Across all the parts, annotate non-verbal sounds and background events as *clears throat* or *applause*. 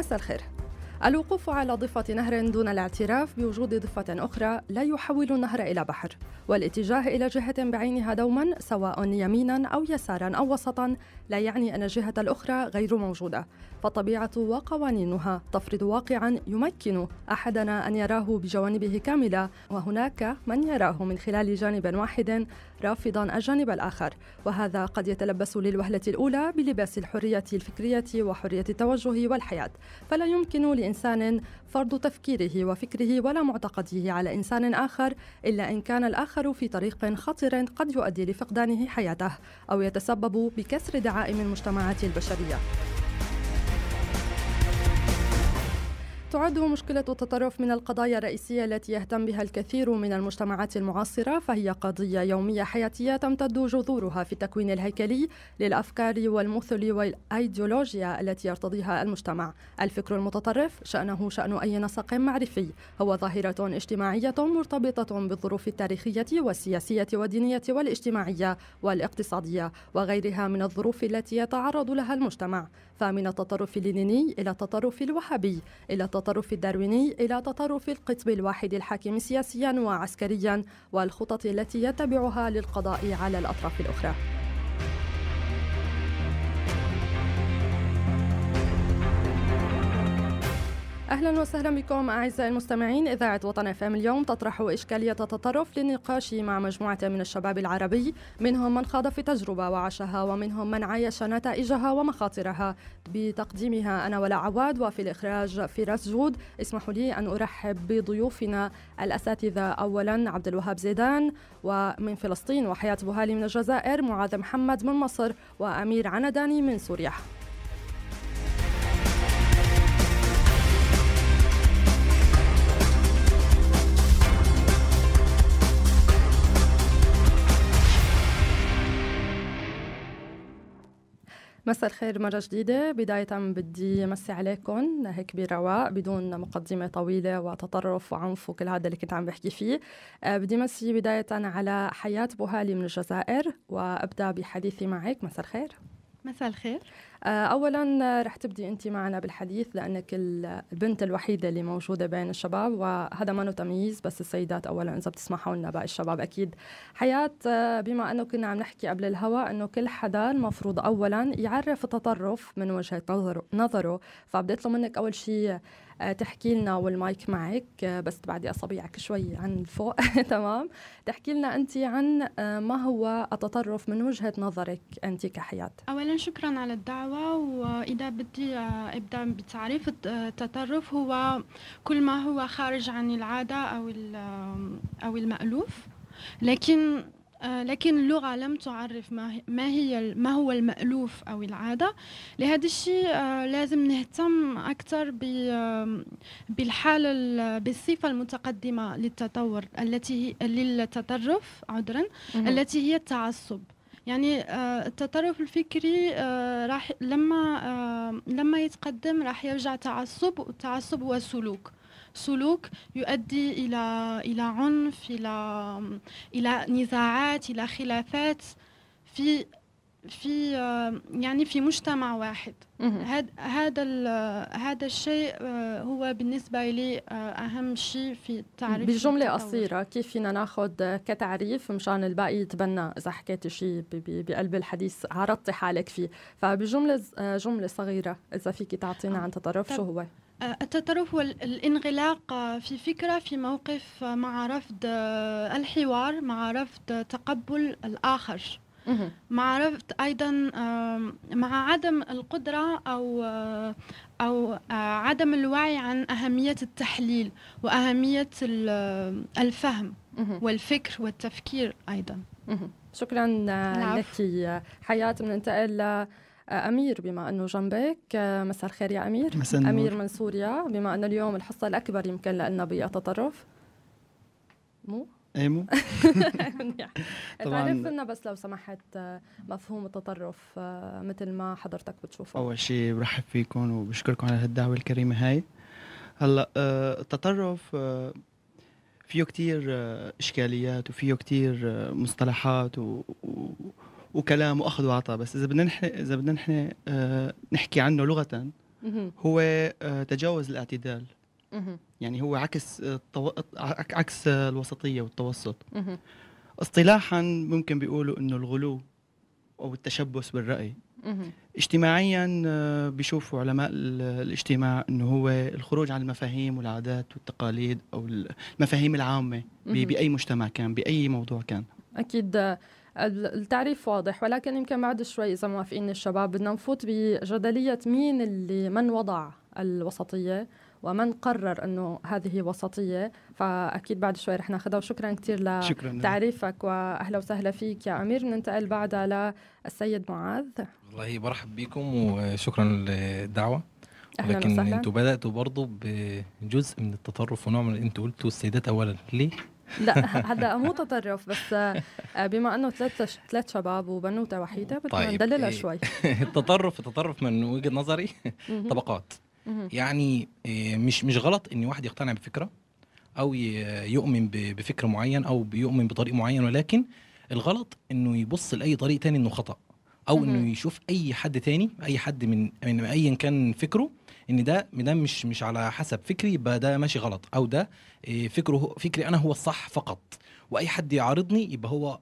مساء الخير الوقوف على ضفة نهر دون الاعتراف بوجود ضفة أخرى لا يحول النهر إلى بحر، والاتجاه إلى جهة بعينها دوما سواء يمينا أو يسارا أو وسطا لا يعني أن الجهة الأخرى غير موجودة، فطبيعة وقوانينها تفرض واقعا يمكن أحدنا أن يراه بجوانبه كاملة وهناك من يراه من خلال جانب واحد رافضا الجانب الآخر وهذا قد يتلبس للوهلة الأولى بلباس الحرية الفكرية وحرية التوجه والحياة فلا يمكن لإنسان فرض تفكيره وفكره ولا معتقده على إنسان آخر إلا إن كان الآخر في طريق خطر قد يؤدي لفقدانه حياته أو يتسبب بكسر دعائم المجتمعات البشرية تعد مشكلة التطرف من القضايا الرئيسية التي يهتم بها الكثير من المجتمعات المعاصرة فهي قضية يومية حياتية تمتد جذورها في التكوين الهيكلي للأفكار والمثل والأيديولوجيا التي يرتضيها المجتمع الفكر المتطرف شأنه شأن أي نسق معرفي هو ظاهرة اجتماعية مرتبطة بالظروف التاريخية والسياسية والدينية والاجتماعية والاقتصادية وغيرها من الظروف التي يتعرض لها المجتمع فمن التطرف اللينيني إلى التطرف الوهابي إلى التطرف التطرف الدارويني إلى تطرف القطب الواحد الحاكم سياسيا وعسكريا والخطط التي يتبعها للقضاء على الأطراف الأخرى اهلا وسهلا بكم اعزائي المستمعين اذاعه وطن اف ام اليوم تطرح اشكاليه التطرف للنقاش مع مجموعه من الشباب العربي منهم من خاض في تجربه وعاشها ومنهم من عايش نتائجها ومخاطرها بتقديمها انا ولا عواد وفي الاخراج فراس جود اسمحوا لي ان ارحب بضيوفنا الاساتذه اولا عبد الوهاب زيدان ومن فلسطين وحياه بوهالي من الجزائر معاذ محمد من مصر وامير عنداني من سوريا مساء الخير مرة جديدة بداية بدي أمسي عليكم هيك برواق بدون مقدمة طويلة وتطرف وعنف وكل هذا اللي كنت عم بحكي فيه أه بدي أمسي بداية على حياة بوهالي من الجزائر وأبدأ بحديثي معك مساء الخير مساء الخير آه، اولا آه، رح تبدي انت معنا بالحديث لانك البنت الوحيده اللي موجوده بين الشباب وهذا ما تمييز بس السيدات اولا اذا بتسمحوا لنا باقي الشباب اكيد حياه آه، بما انه كنا عم نحكي قبل الهوا انه كل حدا المفروض اولا يعرف التطرف من وجهه نظره نظره فبدي اطلب منك اول شيء آه، تحكي لنا والمايك معك آه، بس تبعدي اصابيعك شوي عن فوق *laughs* تمام تحكي لنا انت عن آه، ما هو التطرف من وجهه نظرك انت كحياه اولا شكرا على الدعوه واذا بدي ابدا بتعريف التطرف هو كل ما هو خارج عن العاده او او المالوف لكن آه، لكن اللغة لم تعرف ما هي ما هو المألوف أو العادة لهذا الشيء آه، لازم نهتم أكثر بالحالة بالصفة المتقدمة للتطور التي للتطرف عذرا التي هي التعصب يعني آه، التطرف الفكري راح لما لما يتقدم راح يرجع تعصب والتعصب هو سلوك سلوك يؤدي إلى إلى عنف إلى إلى نزاعات إلى خلافات في في يعني في مجتمع واحد هذا هذا الشيء آه، هو بالنسبه لي آه، اهم شيء في التعريف بجمله قصيره كيف فينا ناخذ كتعريف مشان الباقي يتبنى اذا حكيتي شيء بقلب الحديث عرضتي حالك فيه فبجمله آه، جمله صغيره اذا فيكي تعطينا عن تطرف شو هو آه، التطرف والانغلاق آه، في فكرة في موقف آه، مع رفض الحوار مع رفض تقبل الآخر مع رفض أيضا مع عدم القدرة أو أو عدم الوعي عن أهمية التحليل وأهمية الفهم والفكر والتفكير أيضا شكرا لك حياة بننتقل امير بما انه جنبك آه، مساء الخير يا امير مساء امير من سوريا بما انه اليوم الحصه الاكبر يمكن لنا بالتطرف مو اي مو *laughs* يعني *laughs* طبعا لنا بس لو سمحت آه، مفهوم التطرف آه، مثل ما حضرتك بتشوفه اول شيء برحب فيكم وبشكركم على هالدعوه الكريمه هاي هلا التطرف فيه كتير اشكاليات وفيه كتير مصطلحات و... وكلام واخذ وعطاء بس اذا بدنا نحن اذا بدنا نحن آه، نحكي عنه لغه هو آه، تجاوز الاعتدال يعني هو عكس آه، الطو... عكس الوسطيه والتوسط اصطلاحا ممكن بيقولوا انه الغلو او التشبث بالراي اجتماعيا بيشوفوا علماء الاجتماع انه هو الخروج عن المفاهيم والعادات والتقاليد او المفاهيم العامه باي مجتمع كان باي موضوع كان اكيد التعريف واضح ولكن يمكن بعد شوي اذا موافقين الشباب بدنا نفوت بجدليه مين اللي من وضع الوسطيه ومن قرر انه هذه وسطيه فاكيد بعد شوي رح ناخذها وشكرا كثير لتعريفك واهلا وسهلا فيك يا امير ننتقل بعدها للسيد معاذ والله برحب بكم وشكرا للدعوه لكن انتوا بداتوا برضه بجزء من التطرف ونوع من انتوا قلتوا السيدات اولا ليه لا هذا مو تطرف بس آه، بما انه ثلاث ثلاث شباب وبنوته وحيده بدنا طيب. ندللها إيه. شوي التطرف *laughs* التطرف من وجهه نظري طبقات يعني آه، مش مش غلط ان واحد يقتنع بفكره او يؤمن بفكر معين او بيؤمن بطريق معين ولكن الغلط انه يبص لاي طريق تاني انه خطا او انه يشوف اي حد تاني اي حد من من ايا كان فكره ان ده ده مش مش على حسب فكري يبقى ده ماشي غلط او ده آه، فكره فكري انا هو الصح فقط واي حد يعارضني يبقى هو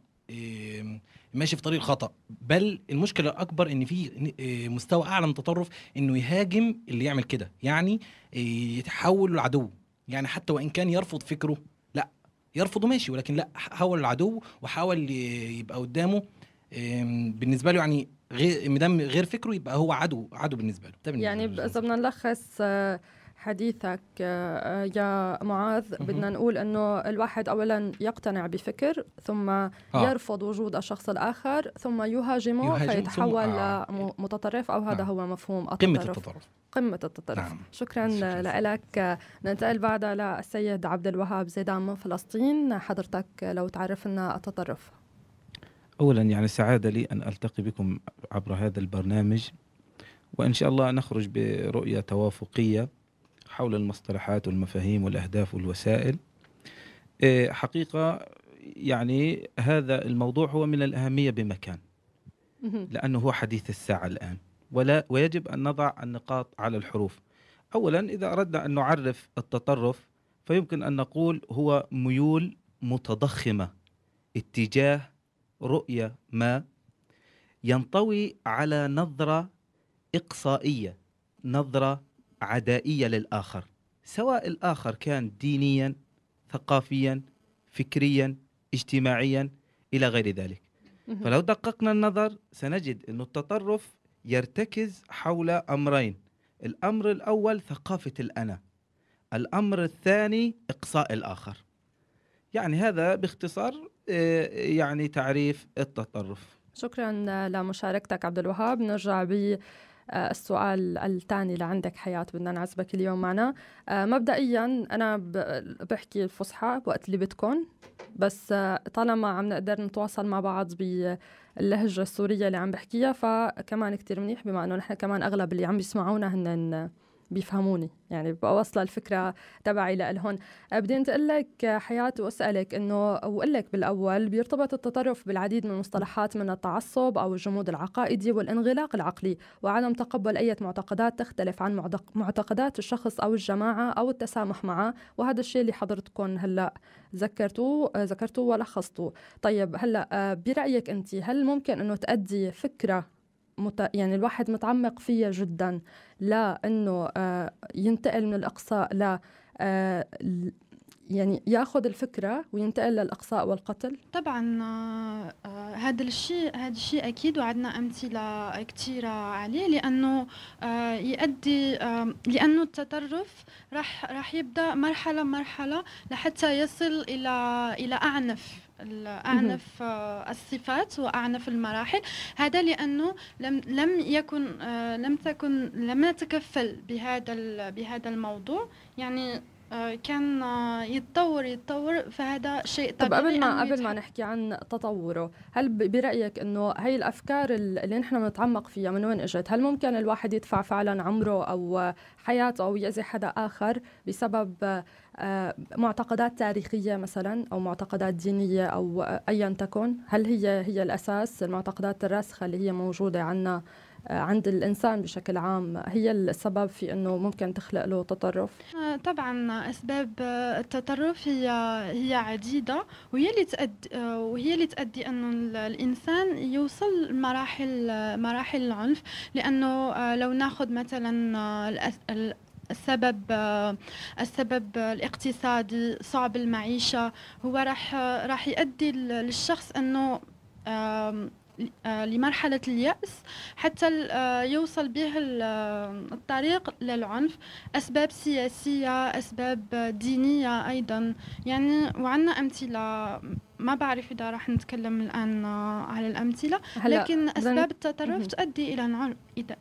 ماشي في طريق خطا بل المشكله الاكبر ان في آه، مستوى اعلى من التطرف انه يهاجم اللي يعمل كده يعني آه، يتحول لعدو يعني حتى وان كان يرفض فكره لا يرفضه ماشي ولكن لا حاول العدو وحاول يبقى قدامه بالنسبه له يعني غير مدام غير فكره يبقى هو عدو عدو بالنسبه له بالنسبة يعني اذا بدنا نلخص آه، حديثك آه، يا معاذ بدنا نقول انه الواحد اولا يقتنع بفكر ثم آه. يرفض وجود الشخص الاخر ثم يهاجمه يهاجم فيتحول آه. لمتطرف او هذا آه. هو مفهوم التطرف قمه التطرف قمه التطرف نعم. شكرا, شكرا لك ننتقل بعدها للسيد عبد الوهاب زيدان من فلسطين حضرتك لو تعرف لنا التطرف أولا يعني سعادة لي أن ألتقي بكم عبر هذا البرنامج وإن شاء الله نخرج برؤية توافقية حول المصطلحات والمفاهيم والأهداف والوسائل إيه، حقيقة يعني هذا الموضوع هو من الأهمية بمكان لأنه هو حديث الساعة الآن ولا ويجب أن نضع النقاط على الحروف أولا إذا أردنا أن نعرف التطرف فيمكن أن نقول هو ميول متضخمة اتجاه رؤية ما ينطوي على نظرة إقصائية نظرة عدائية للآخر سواء الآخر كان دينيا ثقافيا فكريا اجتماعيا إلى غير ذلك فلو دققنا النظر سنجد أن التطرف يرتكز حول أمرين الأمر الأول ثقافة الأنا الأمر الثاني إقصاء الآخر يعني هذا باختصار يعني تعريف التطرف شكرا لمشاركتك عبد الوهاب نرجع ب السؤال الثاني لعندك حياة بدنا نعزبك اليوم معنا آه، مبدئيا أنا بحكي الفصحى وقت اللي بدكم بس آه، طالما عم نقدر نتواصل مع بعض باللهجة السورية اللي عم بحكيها فكمان كتير منيح بما أنه نحن كمان أغلب اللي عم بيسمعونا هن بيفهموني يعني بوصل الفكرة تبعي لهم أه، بدي أنتقل لك أه، حياة وأسألك إنه وأقول لك بالأول بيرتبط التطرف بالعديد من المصطلحات من التعصب أو الجمود العقائدي والانغلاق العقلي وعدم تقبل أي معتقدات تختلف عن معتقدات الشخص أو الجماعة أو التسامح معه وهذا الشيء اللي حضرتكم هلأ ذكرتوه أه، ذكرتوه ولخصتوه طيب هلأ برأيك أنت هل ممكن إنه تأدي فكرة مت... يعني الواحد متعمق فيها جدا لانه آه، ينتقل من الاقصاء آه، ل يعني ياخذ الفكره وينتقل للاقصاء والقتل طبعا آه،, آه هذا الشيء هذا الشيء اكيد وعندنا امثله كثيره عليه لانه آه يؤدي آه لانه التطرف راح راح يبدا مرحله مرحله لحتى يصل الى الى اعنف أعنف آه، الصفات وأعنف المراحل هذا لأنه لم لم يكن آه، لم تكن لم نتكفل بهذا بهذا الموضوع يعني آه، كان آه، يتطور يتطور فهذا شيء طبيعي طب قبل ما قبل ما نحكي عن تطوره هل برايك انه هي الافكار اللي نحن بنتعمق فيها من وين اجت هل ممكن الواحد يدفع فعلا عمره او حياته او يأذي حدا اخر بسبب آه، معتقدات تاريخيه مثلا او معتقدات دينيه او ايا تكن هل هي هي الاساس المعتقدات الراسخه اللي هي موجوده عندنا عند الانسان بشكل عام هي السبب في انه ممكن تخلق له تطرف آه، طبعا اسباب التطرف هي هي عديده وهي اللي تؤدي وهي اللي تؤدي انه الانسان يوصل مراحل مراحل العنف لانه آه، لو ناخذ مثلا آه، السبب السبب الاقتصادي صعب المعيشه هو راح راح يؤدي للشخص انه آه، لمرحلة اليأس حتى آه، يوصل به آه، الطريق للعنف أسباب سياسية أسباب دينية أيضا يعني وعندنا أمثلة ما بعرف اذا راح نتكلم الان آه، على الامثله لكن اسباب التطرف تؤدي الى العنف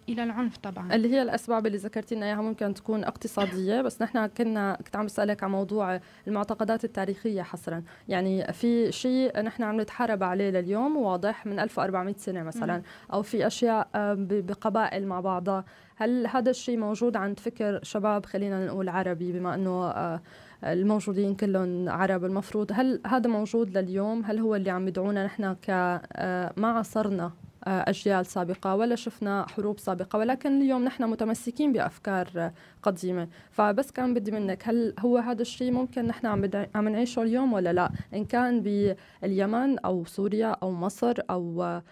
الى العنف طبعا اللي هي الاسباب اللي ذكرتي لنا اياها ممكن تكون اقتصاديه بس نحن كنا كنت عم بسالك عن موضوع المعتقدات التاريخيه حصرا يعني في شيء نحن عم نتحارب عليه لليوم واضح من 1400 سنه مثلا او في اشياء آه، بقبائل مع بعضها هل هذا الشيء موجود عند فكر شباب خلينا نقول عربي بما انه آه، الموجودين كلهم عرب المفروض هل هذا موجود لليوم هل هو اللي عم يدعونا نحن ك آه، ما عصرنا آه، أجيال سابقة ولا شفنا حروب سابقة ولكن اليوم نحن متمسكين بأفكار قديمة فبس كان بدي منك هل هو هذا الشيء ممكن نحن عم عم نعيشه اليوم ولا لا إن كان باليمن أو سوريا أو مصر أو آه،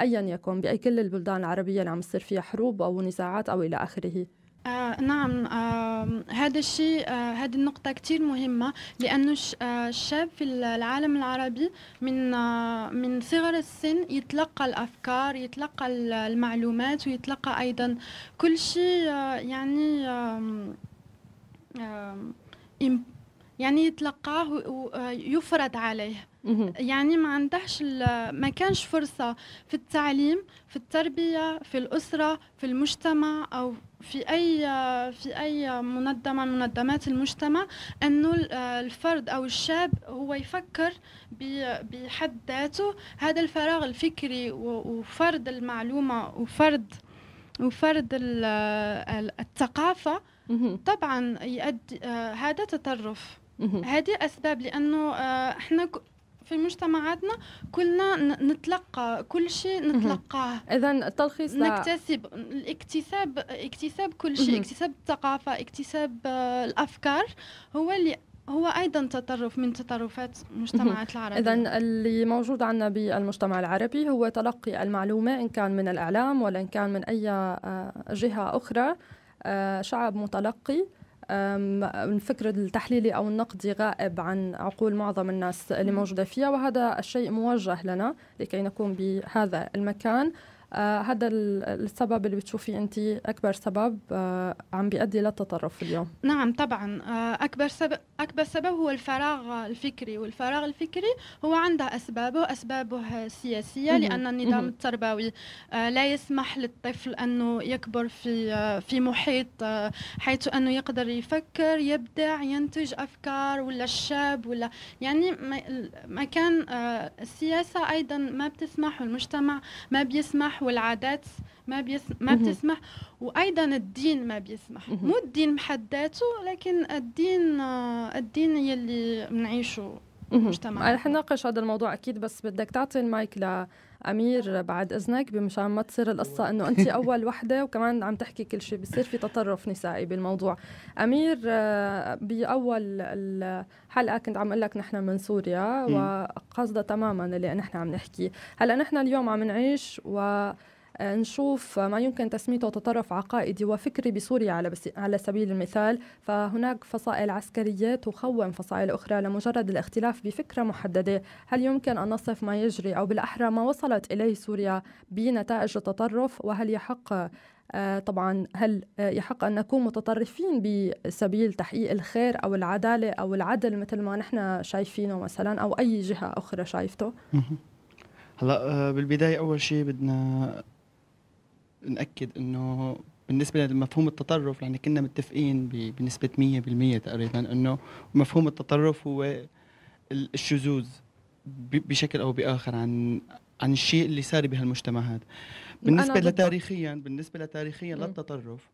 أيا يكن بأي كل البلدان العربية اللي عم يصير فيها حروب أو نزاعات أو إلى آخره آه نعم آه هذا الشيء آه هذه النقطة كتير مهمة لأنه آه الشاب في العالم العربي من آه من صغر السن يتلقى الأفكار يتلقى المعلومات ويتلقى أيضا كل شيء آه يعني آه آه يعني يتلقاه ويفرض آه، عليه يعني ما عندهاش ما كانش فرصة في التعليم في التربية في الأسرة في المجتمع أو في أي في أي منظمة من منظمات المجتمع أنه الفرد أو الشاب هو يفكر بحد ذاته هذا الفراغ الفكري وفرد المعلومة وفرد وفرد الثقافة طبعا يؤدي آه، هذا تطرف هذه اسباب لانه آه، احنا في مجتمعاتنا كلنا نتلقى كل شيء نتلقاه اذا التلخيص نكتسب الاكتساب اكتساب كل شيء اكتساب الثقافه اكتساب آه، الافكار هو اللي هو ايضا تطرف من تطرفات المجتمعات العربيه اذا اللي موجود عندنا بالمجتمع العربي هو تلقي المعلومه ان كان من الاعلام ولا ان كان من اي آه، جهه اخرى آه، شعب متلقي الفكر التحليلي او النقدي غائب عن عقول معظم الناس اللي موجوده فيها وهذا الشيء موجه لنا لكي نكون بهذا المكان آه، هذا السبب اللي بتشوفي انت اكبر سبب آه، عم بيؤدي للتطرف اليوم نعم طبعا آه، اكبر سبب اكبر سبب هو الفراغ الفكري والفراغ الفكري هو عنده اسبابه اسبابه سياسيه لان النظام التربوي لا يسمح للطفل انه يكبر في في محيط حيث انه يقدر يفكر يبدع ينتج افكار ولا الشاب ولا يعني مكان السياسه ايضا ما بتسمح والمجتمع ما بيسمح والعادات ما بيسم... ما بتسمح وايضا الدين ما بيسمح مو الدين بحد ذاته لكن الدين آه، الدين يلي بنعيشه مجتمع رح نناقش هذا الموضوع اكيد بس بدك تعطي المايك ل امير بعد اذنك مشان ما تصير القصه انه انت *laughs* اول وحده وكمان عم تحكي كل شيء بصير في تطرف نسائي بالموضوع امير آه، باول الحلقه كنت عم اقول لك نحن من سوريا وقصده تماما اللي نحن عم نحكي هلا نحن اليوم عم نعيش و آه، نشوف ما يمكن تسميته تطرف عقائدي وفكري بسوريا على على سبيل المثال فهناك فصائل عسكريه تخون فصائل اخرى لمجرد الاختلاف بفكره محدده هل يمكن ان نصف ما يجري او بالاحرى ما وصلت اليه سوريا بنتائج التطرف وهل يحق آه، طبعا هل يحق ان نكون متطرفين بسبيل تحقيق الخير او العداله او العدل مثل ما نحن شايفينه مثلا او اي جهه اخرى شايفته؟ هلا آه، بالبدايه اول شيء بدنا ناكد انه بالنسبه لمفهوم التطرف لان يعني كنا متفقين بنسبه 100% تقريبا انه مفهوم التطرف هو الشذوذ بشكل او باخر عن عن الشيء اللي صار بهالمجتمع هذا بالنسبه لتاريخيا بالنسبه لتاريخيا للتطرف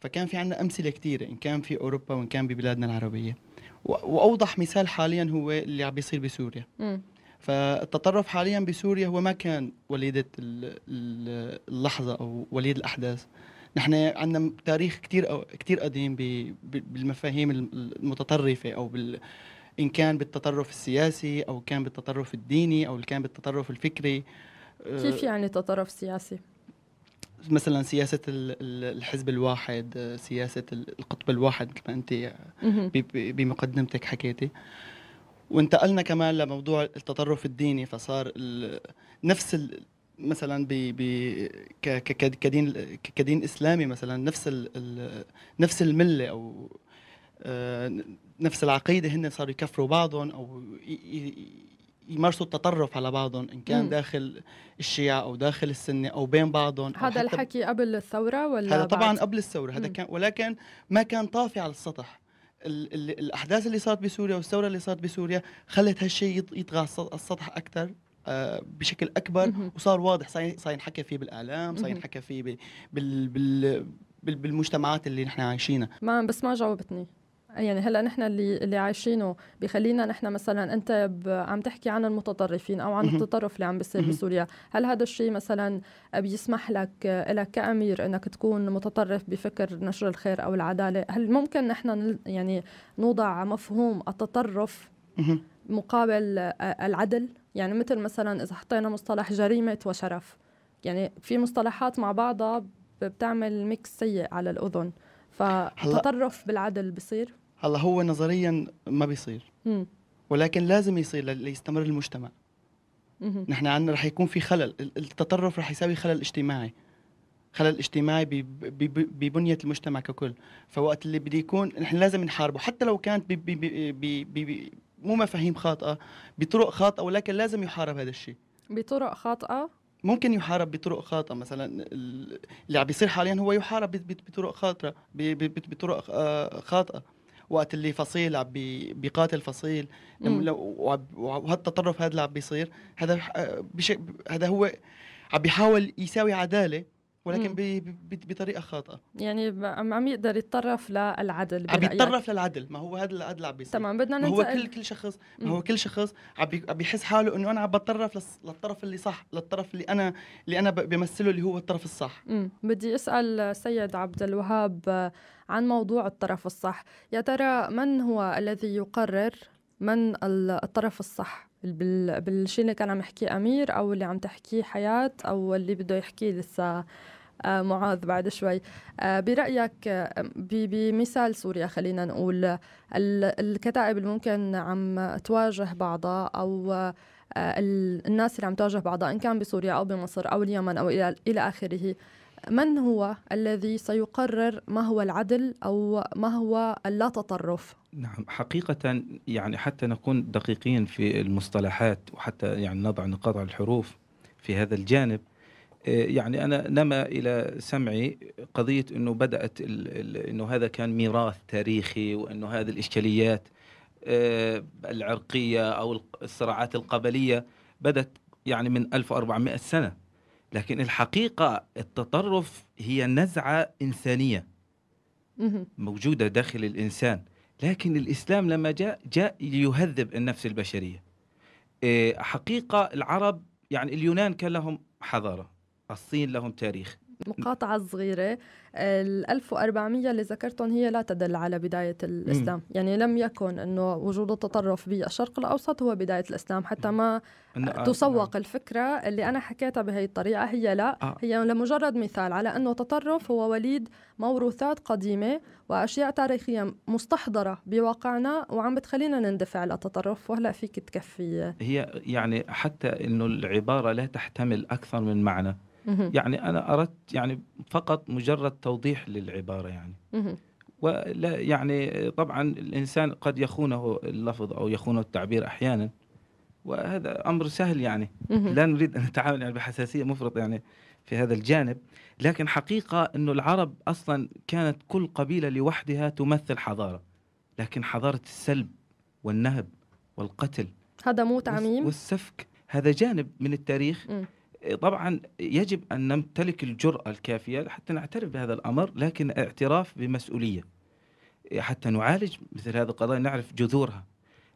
فكان في عندنا امثله كثيره ان كان في اوروبا وان كان ببلادنا العربيه واوضح مثال حاليا هو اللي عم بيصير بسوريا فالتطرف حاليا بسوريا هو ما كان وليدة اللحظة أو وليد الأحداث نحن عندنا تاريخ كتير كتير قديم بالمفاهيم المتطرفة أو بال إن كان بالتطرف السياسي أو كان بالتطرف الديني أو كان بالتطرف الفكري آه، كيف يعني تطرف سياسي؟ مثلا سياسة الحزب الواحد آه، سياسة القطب الواحد كما ما أنت بمقدمتك حكيتي وانتقلنا كمان لموضوع التطرف الديني فصار نفس ال مثلا ب ب كدين كدين اسلامي مثلا نفس ال نفس المله او آه، نفس العقيده هن صاروا يكفروا بعضهم او يمارسوا التطرف على بعضهم ان كان داخل الشيعة او داخل السنه او بين بعضهم هذا الحكي قبل الثوره ولا هذا طبعا قبل الثوره هذا كان ولكن ما كان طافي على السطح ال الاحداث اللي صارت بسوريا والثوره اللي صارت بسوريا خلت هالشيء يطغى السطح اكثر آه، بشكل اكبر وصار واضح صار ينحكى فيه بالاعلام صار ينحكى فيه بال بال بالمجتمعات اللي نحن عايشينها ما بس ما جاوبتني يعني هلا نحن اللي اللي عايشينه بخلينا نحن مثلا انت عم تحكي عن المتطرفين او عن التطرف اللي عم بيصير بسوريا، هل هذا الشيء مثلا بيسمح لك لك كامير انك تكون متطرف بفكر نشر الخير او العداله؟ هل ممكن نحن يعني نوضع مفهوم التطرف مقابل العدل؟ يعني مثل مثلا اذا حطينا مصطلح جريمه وشرف يعني في مصطلحات مع بعضها بتعمل ميكس سيء على الاذن فتطرف بالعدل بصير هلا هو نظريا ما بيصير ولكن لازم يصير ليستمر المجتمع نحن عندنا رح يكون في خلل التطرف رح يساوي خلل اجتماعي خلل اجتماعي ببنيه المجتمع ككل فوقت اللي بده يكون نحن لازم نحاربه حتى لو كانت بي بي بي بي مو مفاهيم خاطئه بطرق خاطئه ولكن لازم يحارب هذا الشيء بطرق خاطئه ممكن يحارب بطرق خاطئه مثلا اللي عم بيصير حاليا هو يحارب بطرق خاطئه بطرق آه، خاطئه وقت اللي فصيل عم بيقاتل فصيل وهالتطرف هذا اللي عم بيصير هذا هذا هو عم بيحاول يساوي عداله ولكن بطريقه خاطئه يعني عم يقدر يتطرف للعدل عم يتطرف للعدل ما هو هذا العدل عم بيصير تمام بدنا ننتقل هو كل كل شخص ما هو كل شخص عم بيحس حاله انه انا عم بتطرف للطرف اللي صح للطرف اللي انا اللي انا بمثله اللي هو الطرف الصح مم. بدي اسال سيد عبد الوهاب آه، عن موضوع الطرف الصح يا ترى من هو الذي يقرر من الطرف الصح بالشيء اللي كان عم يحكيه امير او اللي عم تحكيه حياه او اللي بده يحكيه لسه آه، معاذ بعد شوي آه، برأيك بمثال سوريا خلينا نقول الكتائب اللي ممكن عم تواجه بعضها أو آه، الناس اللي عم تواجه بعضها إن كان بسوريا أو بمصر أو اليمن أو إلى آخره من هو الذي سيقرر ما هو العدل أو ما هو اللا تطرف؟ نعم حقيقة يعني حتى نكون دقيقين في المصطلحات وحتى يعني نضع نقاط على الحروف في هذا الجانب آه، يعني أنا نما إلى سمعي قضية أنه بدأت أنه هذا كان ميراث تاريخي وأنه هذه الإشكاليات آه، العرقية أو الصراعات القبلية بدأت يعني من 1400 سنة لكن الحقيقة التطرف هي نزعة إنسانية موجودة داخل الإنسان لكن الإسلام لما جاء جاء ليهذب النفس البشرية إيه، حقيقة العرب يعني اليونان كان لهم حضارة الصين لهم تاريخ مقاطعة صغيرة ال 1400 اللي ذكرتهم هي لا تدل على بداية الإسلام مم. يعني لم يكن أنه وجود التطرف بالشرق الأوسط هو بداية الإسلام حتى ما آه، تسوق نعم. الفكرة اللي أنا حكيتها بهي الطريقة هي لا آه. هي لمجرد مثال على أنه التطرف هو وليد موروثات قديمة وأشياء تاريخية مستحضرة بواقعنا وعم بتخلينا نندفع على التطرف وهلأ فيك تكفي هي يعني حتى أنه العبارة لا تحتمل أكثر من معنى يعني انا اردت يعني فقط مجرد توضيح للعباره يعني ولا يعني طبعا الانسان قد يخونه اللفظ او يخونه التعبير احيانا وهذا امر سهل يعني لا نريد ان نتعامل يعني بحساسيه مفرطه يعني في هذا الجانب لكن حقيقه انه العرب اصلا كانت كل قبيله لوحدها تمثل حضاره لكن حضاره السلب والنهب والقتل هذا مو تعميم والسفك هذا جانب من التاريخ طبعا يجب ان نمتلك الجراه الكافيه حتى نعترف بهذا الامر لكن اعتراف بمسؤوليه حتى نعالج مثل هذه القضايا نعرف جذورها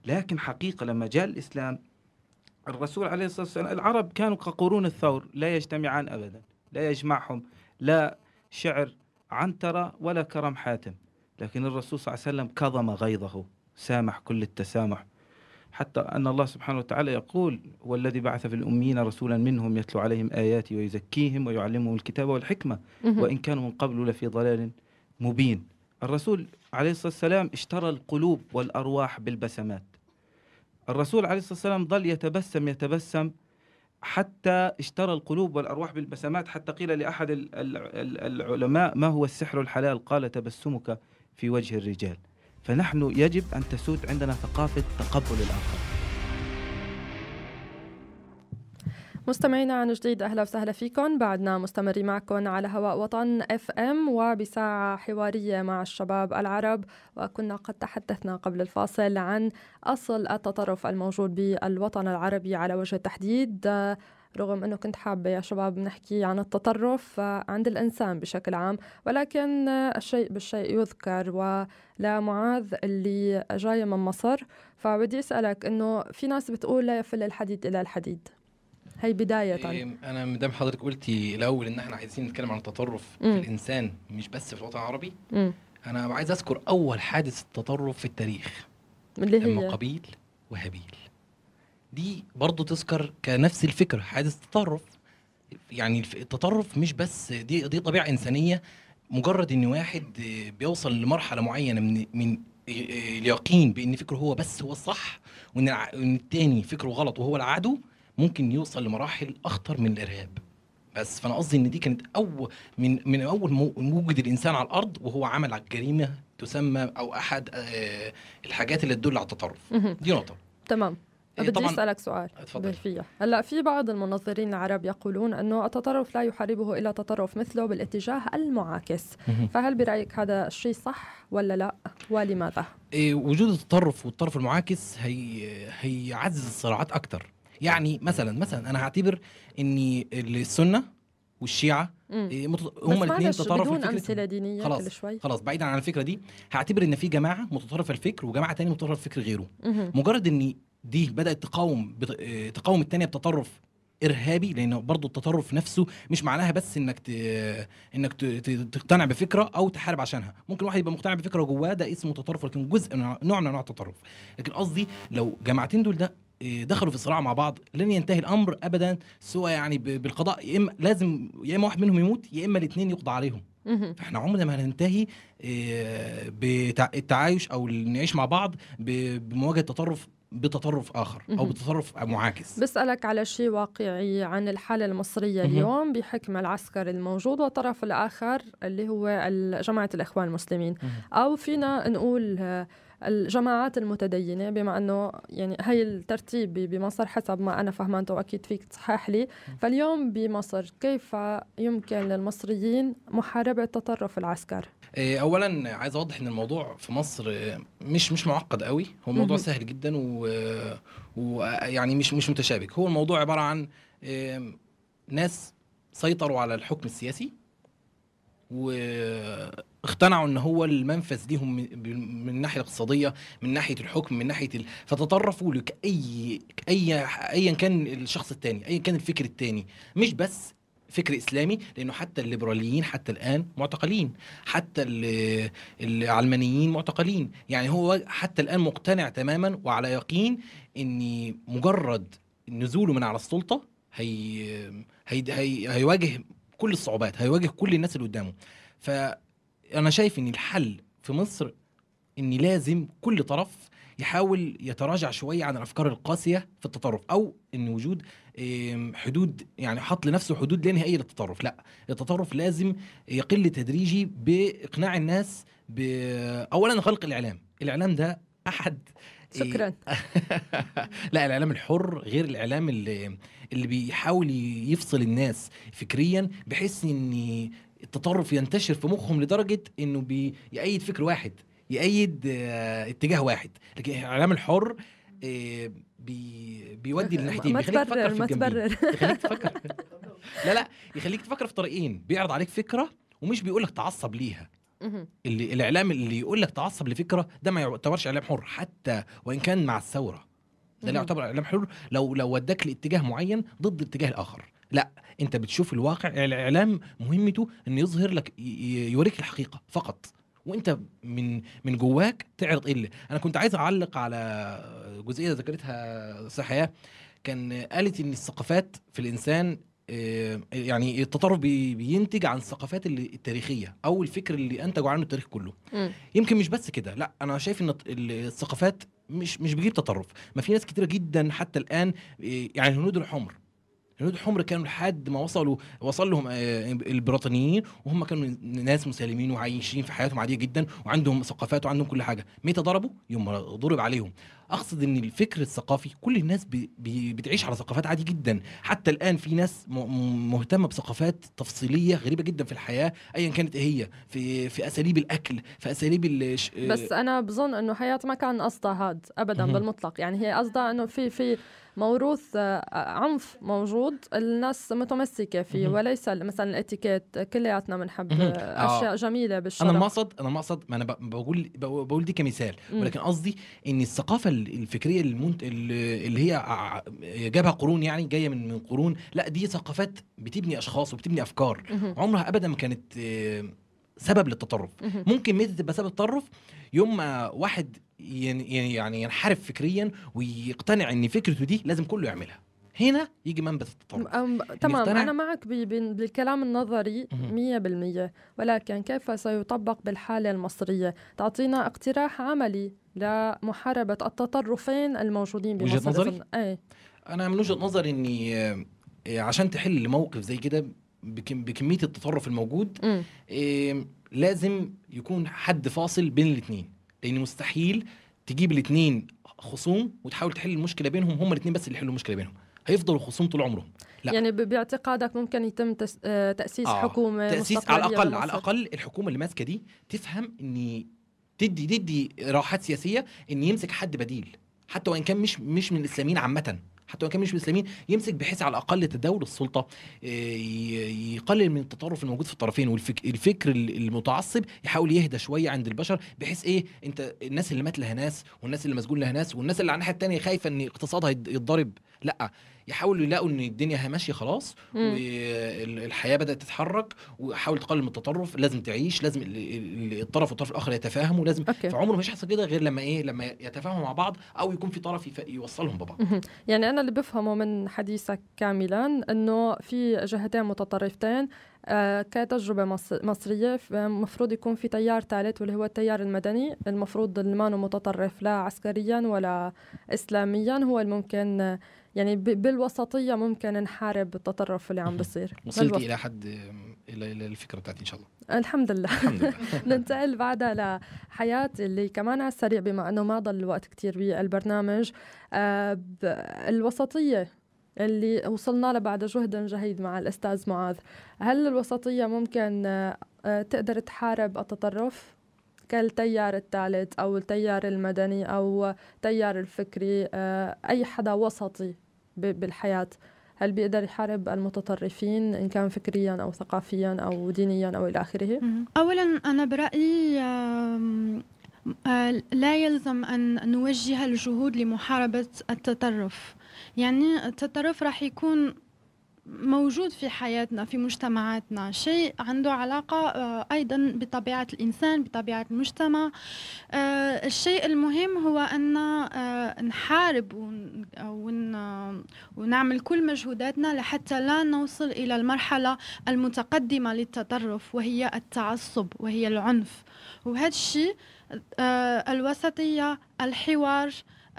لكن حقيقه لما جاء الاسلام الرسول عليه الصلاه والسلام العرب كانوا كقرون الثور لا يجتمعان ابدا لا يجمعهم لا شعر عنتره ولا كرم حاتم لكن الرسول صلى الله عليه وسلم كظم غيظه سامح كل التسامح حتى أن الله سبحانه وتعالى يقول والذي بعث في الأمين رسولا منهم يتلو عليهم آياتي ويزكيهم ويعلمهم الكتاب والحكمة وإن كانوا من قبل لفي ضلال مبين الرسول عليه الصلاة والسلام اشترى القلوب والأرواح بالبسمات الرسول عليه الصلاة والسلام ظل يتبسم يتبسم حتى اشترى القلوب والأرواح بالبسمات حتى قيل لأحد العلماء ما هو السحر الحلال قال تبسمك في وجه الرجال فنحن يجب أن تسود عندنا ثقافة تقبل الآخر مستمعينا عن جديد اهلا وسهلا فيكم بعدنا مستمرين معكم على هواء وطن اف ام وبساعه حواريه مع الشباب العرب وكنا قد تحدثنا قبل الفاصل عن اصل التطرف الموجود بالوطن العربي على وجه التحديد رغم أنه كنت حابة يا شباب نحكي عن التطرف عند الإنسان بشكل عام ولكن الشيء بالشيء يذكر معاذ اللي جاية من مصر فبدي أسألك أنه في ناس بتقول لا يفل الحديد إلى الحديد هي بداية إيه، أنا مدام حضرتك قلتي الأول إن إحنا عايزين نتكلم عن التطرف م. في الإنسان مش بس في الوطن العربي م. أنا عايز أذكر أول حادث التطرف في التاريخ اللي هي لما قابيل وهابيل دي برضه تذكر كنفس الفكره حادث تطرف يعني التطرف مش بس دي دي طبيعه انسانيه مجرد ان واحد بيوصل لمرحله معينه من من اليقين بان فكره هو بس هو الصح وان التاني فكره غلط وهو العدو ممكن يوصل لمراحل اخطر من الارهاب بس فانا قصدي ان دي كانت اول من من اول موجد الانسان على الارض وهو عمل على الجريمه تسمى او احد آه، الحاجات اللي تدل على التطرف دي نقطه تمام إيه، بدي اسالك سؤال تفضل هلا في بعض المنظرين العرب يقولون انه التطرف لا يحاربه الا تطرف مثله بالاتجاه المعاكس فهل برايك هذا الشيء صح ولا لا ولماذا إيه وجود التطرف والطرف المعاكس هي هيعزز الصراعات اكثر يعني مثلا مثلا انا هعتبر اني السنه والشيعه إيه هم الاثنين تطرفوا بدون امثله دينيه خلاص شوي. خلاص بعيدا عن الفكره دي هعتبر ان في جماعه متطرفه الفكر وجماعه تانية متطرفه الفكر غيره مجرد اني دي بدات تقاوم آه، تقاوم الثانيه بتطرف ارهابي لان برضه التطرف نفسه مش معناها بس انك انك تقتنع بفكره او تحارب عشانها ممكن واحد يبقى مقتنع بفكره جواه ده اسمه تطرف لكن جزء من نوع من انواع التطرف لكن قصدي لو جماعتين دول ده آه، دخلوا في صراع مع بعض لن ينتهي الامر ابدا سوى يعني بالقضاء يا اما لازم يا اما واحد منهم يموت يا اما الاثنين يقضى عليهم فاحنا عمرنا ما هننتهي آه، بالتعايش او نعيش مع بعض بمواجهه تطرف بتطرف اخر او بتطرف معاكس بسالك على شيء واقعي عن الحاله المصريه اليوم بحكم العسكر الموجود والطرف الاخر اللي هو جماعه الاخوان المسلمين او فينا نقول الجماعات المتدينه بما انه يعني هي الترتيب بمصر حسب ما انا فهمته واكيد فيك تصحح لي فاليوم بمصر كيف يمكن للمصريين محاربه تطرف العسكر آه، اولا عايز اوضح ان الموضوع في مصر مش مش معقد قوي هو موضوع سهل جدا ويعني مش مش متشابك هو الموضوع عباره عن آه، ناس سيطروا على الحكم السياسي واقتنعوا ان هو المنفذ ليهم من الناحيه الاقتصاديه من ناحيه الحكم من ناحيه ال... فتطرفوا لاي اي ايا كان الشخص الثاني ايا كان الفكر الثاني مش بس فكر اسلامي لانه حتى الليبراليين حتى الان معتقلين حتى العلمانيين معتقلين يعني هو حتى الان مقتنع تماما وعلى يقين ان مجرد نزوله من على السلطه هي هي هي هيواجه كل الصعوبات هيواجه كل الناس اللي قدامه فانا شايف ان الحل في مصر ان لازم كل طرف يحاول يتراجع شويه عن الافكار القاسيه في التطرف او ان وجود حدود يعني حط لنفسه حدود لا نهائيه للتطرف لا التطرف لازم يقل تدريجي باقناع الناس ب... اولا خلق الاعلام الاعلام ده احد إيه، شكرا *laughs* لا الاعلام الحر غير الاعلام اللي, اللي بيحاول يفصل الناس فكريا بحيث ان التطرف ينتشر في مخهم لدرجه انه بيأيد فكر واحد يأيد آه، اتجاه واحد لكن الاعلام الحر آه، بي بيودي للناحيتين *laughs* ما تفكر ما تبرر *laughs* يخليك تفكر لا لا يخليك تفكر في طريقين بيعرض عليك فكره ومش بيقول لك تعصب ليها اللي الاعلام اللي يقول لك تعصب لفكره ده ما يعتبرش اعلام حر حتى وان كان مع الثوره ده لا يعتبر اعلام حر لو لو وداك لاتجاه معين ضد الاتجاه الاخر لا انت بتشوف الواقع الاعلام مهمته انه يظهر لك يوريك الحقيقه فقط وانت من من جواك تعرض ايه اللي انا كنت عايز اعلق على جزئيه ذكرتها صحيه كان قالت ان الثقافات في الانسان آه، يعني التطرف بينتج عن الثقافات التاريخيه او الفكر اللي انتجوا عنه التاريخ كله م. يمكن مش بس كده لا انا شايف ان الثقافات مش مش بتجيب تطرف ما في ناس كتيره جدا حتى الان آه، يعني الهنود الحمر الهنود الحمر كانوا لحد ما وصلوا وصل لهم آه، البريطانيين وهم كانوا ناس مسالمين وعايشين في حياتهم عاديه جدا وعندهم ثقافات وعندهم كل حاجه متى ضربوا يوم ضرب عليهم اقصد ان الفكر الثقافي كل الناس بي بتعيش على ثقافات عادي جدا حتى الان في ناس مهتمه بثقافات تفصيليه غريبه جدا في الحياه ايا كانت ايه هي في في اساليب الاكل في اساليب الش... بس انا بظن انه حياه ما كان قصدها هاد ابدا بالمطلق يعني هي قصدها انه في في موروث آه، عنف موجود الناس متمسكه فيه وليس مثلا الاتيكيت كلياتنا بنحب آه، اشياء آه. جميله بالشرق انا المقصد انا المقصد ما انا بقول بقول دي كمثال ولكن قصدي ان الثقافه الفكريه المنت... اللي هي جابها قرون يعني جايه من من قرون لا دي ثقافات بتبني اشخاص وبتبني افكار عمرها ابدا ما كانت آه، سبب للتطرف ممكن ميزه تبقى سبب التطرف يوم ما واحد يعني ينحرف فكريا ويقتنع ان فكرته دي لازم كله يعملها هنا يجي منبت التطور تمام انا معك بالكلام النظري 100% ولكن كيف سيطبق بالحاله المصريه تعطينا اقتراح عملي لمحاربه التطرفين الموجودين بمصر وجهه نظري؟ أي. انا من وجهه نظري اني آه، آه، عشان تحل موقف زي كده بكميه التطرف الموجود إيه لازم يكون حد فاصل بين الاثنين لان مستحيل تجيب الاثنين خصوم وتحاول تحل المشكله بينهم هم الاثنين بس اللي يحلوا المشكله بينهم هيفضلوا خصوم طول عمرهم لا. يعني باعتقادك ممكن يتم تس... آه، تاسيس آه. حكومه تاسيس على الاقل على الاقل الحكومه اللي ماسكه دي تفهم ان تدي تدي راحات سياسيه ان يمسك حد بديل حتى وان كان مش مش من الاسلاميين عامه حتى وان كان مش مسلمين يمسك بحيث على الاقل تداول السلطه آه، يقلل من التطرف الموجود في الطرفين والفكر المتعصب يحاول يهدى شويه عند البشر بحيث ايه انت الناس اللي مات لها ناس والناس اللي مسجون لها ناس والناس اللي على الناحيه الثانيه خايفه ان اقتصادها يتضرب لا يحاولوا يلاقوا ان الدنيا ماشيه خلاص والحياه بدات تتحرك وحاول تقلل من التطرف لازم تعيش لازم الطرف والطرف الاخر يتفاهموا لازم أوكي. فعمره ما هيحصل كده غير لما ايه لما يتفاهموا مع بعض او يكون في طرف يوصلهم ببعض يعني انا اللي بفهمه من حديثك كاملا انه في جهتين متطرفتين آه كتجربة مصرية المفروض يكون في تيار ثالث واللي هو التيار المدني المفروض اللي ما متطرف لا عسكريا ولا إسلاميا هو الممكن يعني بالوسطيه ممكن نحارب التطرف اللي عم بصير وصلتي الى حد الى الفكره بتاعتي ان شاء الله الحمد لله *laughs* ننتقل بعدها لحياه اللي كمان على السريع بما انه ما ضل وقت كتير بالبرنامج آه الوسطيه اللي وصلنا لها بعد جهد جهيد مع الاستاذ معاذ هل الوسطيه ممكن آه،, آه تقدر تحارب التطرف كالتيار الثالث او التيار المدني او التيار الفكري آه اي حدا وسطي بالحياة هل بيقدر يحارب المتطرفين إن كان فكريا أو ثقافيا أو دينيا أو إلى آخره أولا أنا برأيي آه، لا يلزم أن نوجه الجهود لمحاربة التطرف يعني التطرف راح يكون موجود في حياتنا في مجتمعاتنا شيء عنده علاقة آه، أيضا بطبيعة الإنسان بطبيعة المجتمع آه، الشيء المهم هو أن آه، نحارب ونعمل كل مجهوداتنا لحتى لا نوصل إلى المرحلة المتقدمة للتطرف وهي التعصب وهي العنف وهذا الشيء الوسطية الحوار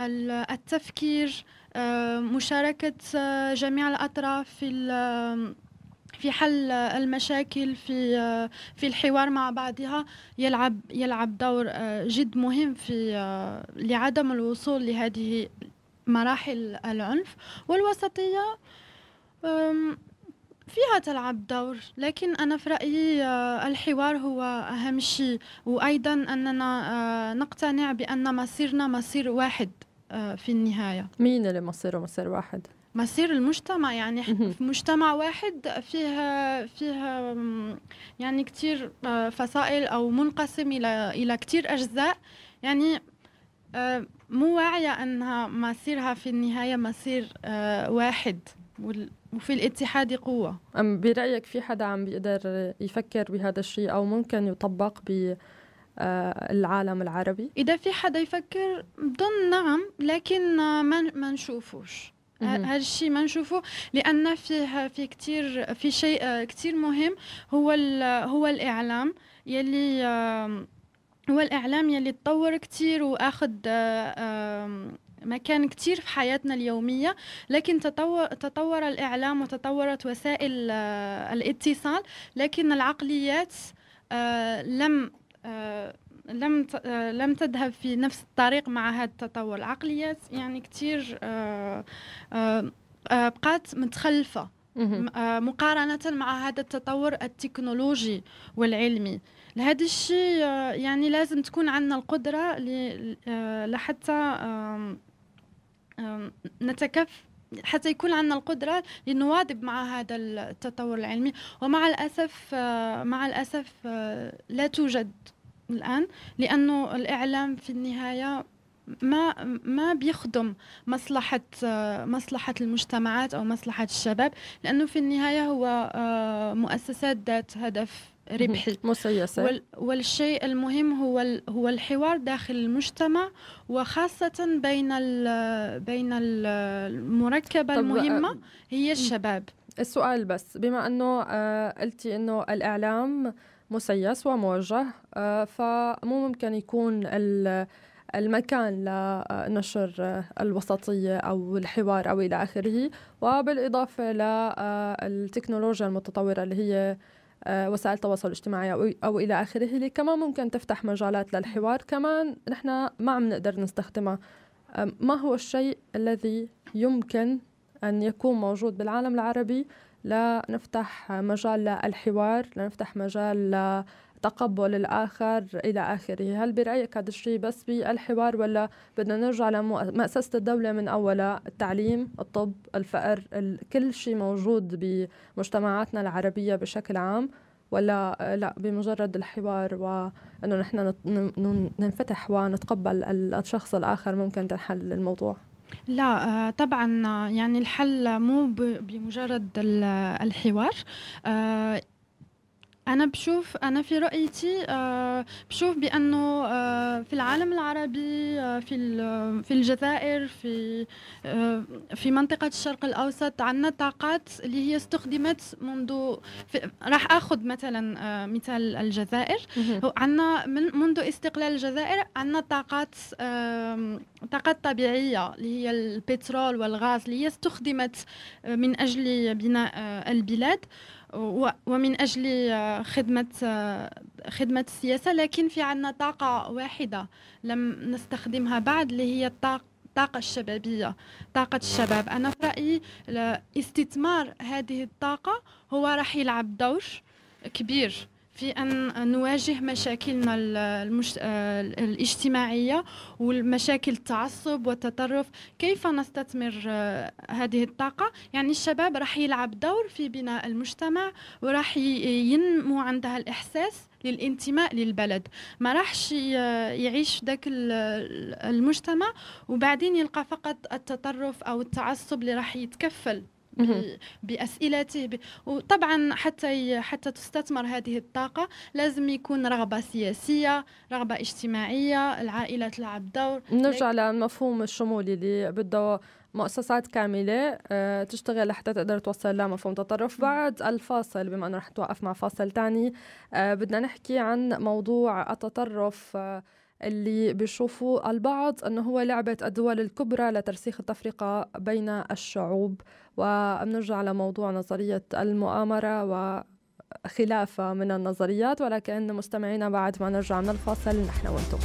التفكير آه، مشاركة آه، جميع الأطراف في في حل المشاكل في آه، في الحوار مع بعضها يلعب يلعب دور جد مهم في لعدم الوصول لهذه مراحل العنف والوسطية فيها تلعب دور لكن أنا في رأيي الحوار هو أهم شيء وأيضا أننا نقتنع بأن مصيرنا مصير واحد آه، في النهاية مين اللي مصيره مصير واحد؟ مصير المجتمع يعني في مجتمع واحد فيها فيها يعني كتير آه، فصائل أو منقسم إلى إلى كتير أجزاء يعني آه، مو واعية أنها مصيرها في النهاية مصير واحد وفي الاتحاد قوة أم برأيك في حدا عم بيقدر يفكر بهذا الشيء أو ممكن يطبق بي آه، العالم العربي اذا في حدا يفكر بظن نعم لكن آه، ما ما نشوفوش هذا الشيء ما نشوفه لان فيها في كثير في شيء آه، كثير مهم هو هو الاعلام يلي هو الاعلام يلي تطور كثير واخذ مكان كثير في حياتنا اليومية لكن تطور, تطور الإعلام وتطورت وسائل الاتصال لكن العقليات لم لم لم تذهب في نفس الطريق مع هذا التطور العقليات يعني كثير آه، آه، آه، بقات متخلفه مقارنة مع هذا التطور التكنولوجي والعلمي لهذا الشيء يعني لازم تكون عندنا القدرة لحتى نتكف حتى يكون عندنا القدره لنواظب مع هذا التطور العلمي ومع الاسف مع الاسف لا توجد الان لانه الاعلام في النهايه ما ما بيخدم مصلحة مصلحة المجتمعات أو مصلحة الشباب لأنه في النهاية هو آه، مؤسسات ذات هدف ربحي مسيسة وال والشيء المهم هو هو الحوار داخل المجتمع وخاصة بين ال بين المركبة المهمة آه، هي الشباب السؤال بس بما انه آه، قلتي انه الاعلام مسيس وموجه آه، فمو ممكن يكون المكان لنشر الوسطية أو الحوار أو إلى آخره وبالإضافة للتكنولوجيا المتطورة اللي هي آه، وسائل التواصل الاجتماعي أو إلى آخره اللي كمان ممكن تفتح مجالات للحوار كمان نحن ما عم نقدر نستخدمها ما هو الشيء الذي يمكن أن يكون موجود بالعالم العربي لنفتح مجال للحوار لنفتح مجال تقبل الآخر إلى آخره هل برأيك هذا الشيء بس بالحوار ولا بدنا نرجع لمؤسسة الدولة من أولها التعليم الطب الفقر كل شيء موجود بمجتمعاتنا العربية بشكل عام ولا لا بمجرد الحوار وانه نحن ننفتح ونتقبل الشخص الاخر ممكن تنحل الموضوع لا آه، طبعا آه، يعني الحل مو بمجرد الحوار آه، أنا بشوف أنا في رؤيتي آه، بشوف بأنه آه، في العالم العربي آه، في في الجزائر في في منطقة الشرق الأوسط عندنا طاقات اللي هي استخدمت منذ راح أخذ مثلا مثال الجزائر عندنا من منذ استقلال الجزائر عندنا طاقات طاقات طبيعية اللي هي البترول والغاز اللي هي استخدمت من أجل بناء البلاد ومن أجل آه، خدمة آه، خدمة السياسة لكن في عنا طاقة واحدة لم نستخدمها بعد اللي هي الطاقة الطاقة الشبابية طاقة الشباب أنا في رأيي استثمار هذه الطاقة هو راح يلعب دور كبير في أن نواجه مشاكلنا المش... آه، الاجتماعية والمشاكل التعصب والتطرف كيف نستثمر آه، هذه الطاقة يعني الشباب راح يلعب دور في بناء المجتمع وراح ينمو عندها الإحساس للانتماء للبلد ما راحش يعيش ذاك المجتمع وبعدين يلقى فقط التطرف أو التعصب اللي راح يتكفل باسئلته وطبعا حتى حتى تستثمر هذه الطاقه لازم يكون رغبه سياسيه رغبه اجتماعيه العائله تلعب دور نرجع للمفهوم الشمولي اللي بده مؤسسات كاملة آه، تشتغل لحتى تقدر توصل لمفهوم تطرف بعد الفاصل بما أنه رح نتوقف مع فاصل تاني آه، بدنا نحكي عن موضوع التطرف آه، اللي بيشوفوا البعض أنه هو لعبة الدول الكبرى لترسيخ التفرقة بين الشعوب وبنرجع لموضوع نظرية المؤامرة و خلافة من النظريات ولكن مستمعينا بعد ما نرجع من الفاصل نحن وانتم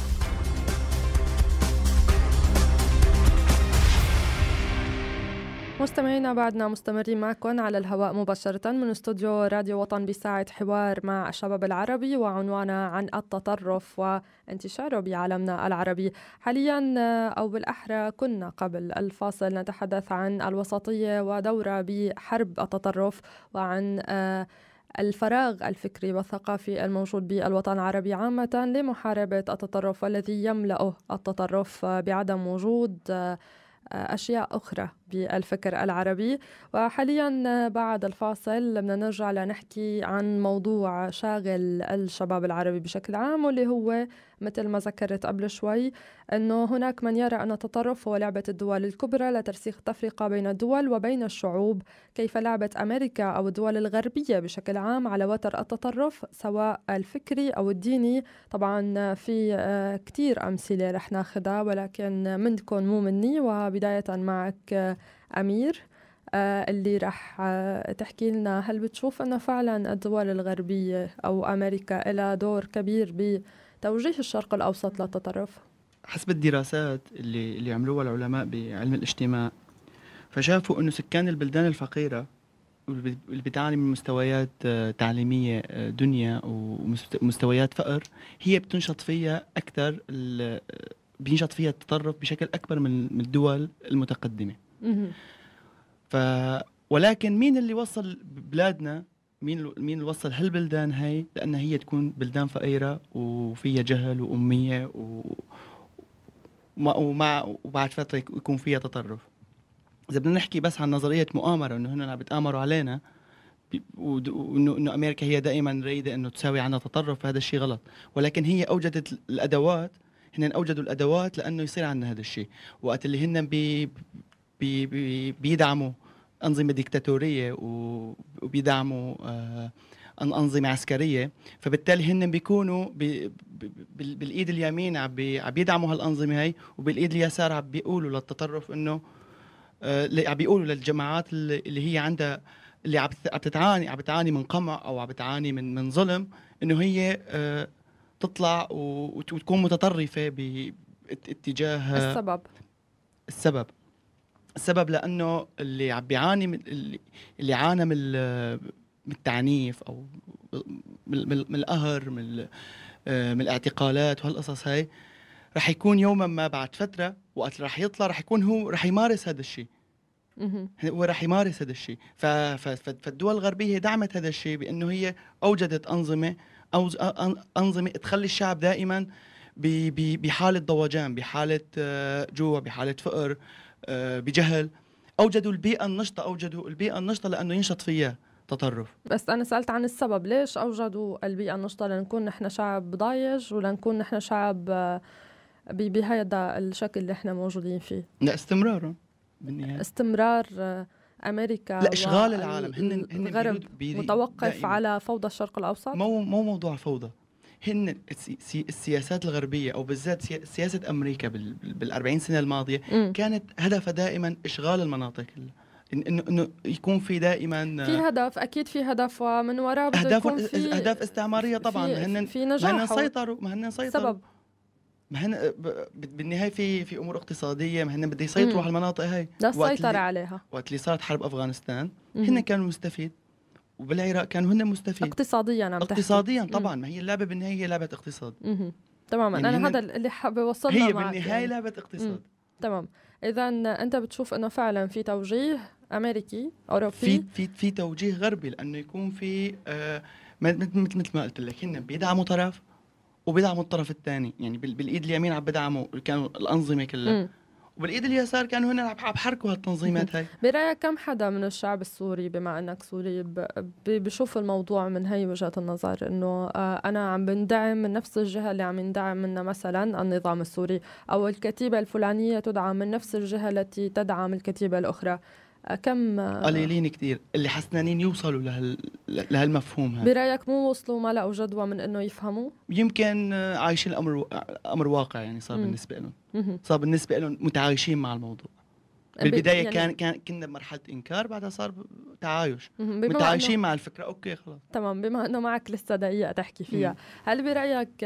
مستمعينا بعدنا مستمرين معكم على الهواء مباشرة من استوديو راديو وطن بساعة حوار مع الشباب العربي وعنوانه عن التطرف وانتشاره بعالمنا العربي حاليا آه، أو بالأحرى كنا قبل الفاصل نتحدث عن الوسطية ودورة بحرب التطرف وعن آه، الفراغ الفكري والثقافي الموجود بالوطن العربي عامة لمحاربة التطرف والذي يملأه التطرف آه، بعدم وجود أشياء أخرى بالفكر العربي وحاليا بعد الفاصل بدنا نرجع لنحكي عن موضوع شاغل الشباب العربي بشكل عام واللي هو مثل ما ذكرت قبل شوي أنه هناك من يرى أن التطرف هو لعبة الدول الكبرى لترسيخ التفرقة بين الدول وبين الشعوب كيف لعبت أمريكا أو الدول الغربية بشكل عام على وتر التطرف سواء الفكري أو الديني طبعا في آه، كثير أمثلة رح ناخذها ولكن منكم مو مني وبداية معك أمير آه، اللي رح آه، تحكي لنا هل بتشوف أنه فعلا الدول الغربية أو أمريكا لها دور كبير بتوجيه الشرق الأوسط للتطرف؟ حسب الدراسات اللي اللي عملوها العلماء بعلم الاجتماع فشافوا انه سكان البلدان الفقيره اللي بتعاني من مستويات آه، تعليميه دنيا ومستويات فقر هي بتنشط فيها اكثر بينشط فيها التطرف بشكل اكبر من الدول المتقدمه ف ولكن مين اللي وصل بلادنا مين مين اللي وصل هالبلدان هاي لانها هي تكون بلدان فقيره وفيها جهل واميه و ومع وبعد فتره يكون فيها تطرف اذا بدنا نحكي بس عن نظريه مؤامره انه هن عم بيتامروا علينا وانه انه امريكا هي دائما رائده انه تساوي عنا تطرف فهذا الشيء غلط ولكن هي اوجدت الادوات هن اوجدوا الادوات لانه يصير عنا هذا الشيء وقت اللي هن بي بي بيدعموا انظمه ديكتاتوريه وبيدعموا آه، انظمه عسكريه فبالتالي هن بيكونوا بي بالايد اليمين عم بيدعموا هالانظمه هي وبالايد اليسار عم بيقولوا للتطرف انه آه، عم بيقولوا للجماعات اللي هي عندها اللي عم بتعاني عم بتعاني من قمع او عم بتعاني من من ظلم انه هي آه، تطلع وتكون متطرفه باتجاه السبب السبب السبب لانه اللي عم بيعاني من اللي عانى من التعنيف او من القهر من آه، من الاعتقالات وهالقصص هاي رح يكون يوما ما بعد فتره وقت رح يطلع رح يكون هو رح يمارس هذا الشيء هو رح يمارس هذا الشيء فالدول الغربيه دعمت هذا الشيء بانه هي اوجدت انظمه او انظمه تخلي الشعب دائما بحاله ضوجان بحاله آه، جوع بحاله فقر آه، بجهل اوجدوا البيئه النشطه اوجدوا البيئه النشطه لانه ينشط فيها تطرف بس انا سالت عن السبب ليش اوجدوا البيئه النشطه لنكون نحن شعب ضايج ولنكون نحن شعب آه، بهذا الشكل اللي احنا موجودين فيه لا استمرار بالنهايه استمرار آه، امريكا لا اشغال العالم هن هن الغرب متوقف على فوضى الشرق الاوسط مو مو موضوع فوضى هن السياسات الغربيه او بالذات سياسه امريكا بال40 سنه الماضيه م. كانت هدفها دائما اشغال المناطق انه انه يكون في دائما آه، في هدف اكيد في هدف ومن وراء اهداف اهداف استعماريه طبعا في هن في نجاح هن سيطروا ما هن سيطروا سبب ما هن آه، بالنهايه في في امور اقتصاديه ما هن بده يسيطروا على المناطق هي ده سيطر عليها وقت اللي صارت حرب افغانستان هن كانوا مستفيد وبالعراق كانوا هن مستفيد اقتصاديا عم تحكي. اقتصاديا طبعا ما هي اللعبه بالنهايه هي لعبه اقتصاد تماما يعني انا هذا اللي حابه اوصله هي بالنهايه يعني. لعبه اقتصاد تمام اذا انت بتشوف انه فعلا في توجيه امريكي اوروبي في في في توجيه غربي لانه يكون في آه مثل ما قلت لك هن بيدعموا طرف وبيدعموا الطرف الثاني يعني بالايد اليمين عم بدعموا كانوا الانظمه كلها وبالايد اليسار كانوا هنا عم بحركوا هالتنظيمات هاي *laughs* برايك كم حدا من الشعب السوري بما انك سوري بشوف الموضوع من هي وجهه النظر انه آه، انا عم بندعم من نفس الجهه اللي عم يندعم منها مثلا النظام السوري او الكتيبه الفلانيه تدعم من نفس الجهه التي تدعم الكتيبه الاخرى كم قليلين كثير اللي حسنانين يوصلوا لهال... لهالمفهوم هذا برايك مو وصلوا ما لقوا جدوى من انه يفهموا يمكن عايشين الامر امر واقع يعني صار بالنسبه لهم صار بالنسبه لهم متعايشين مع الموضوع بالبدايه يعني كان كان كنا بمرحله انكار بعدها صار تعايش متعايشين مع الفكره اوكي خلاص تمام بما انه معك لسه دقيقه تحكي فيها مم. هل برايك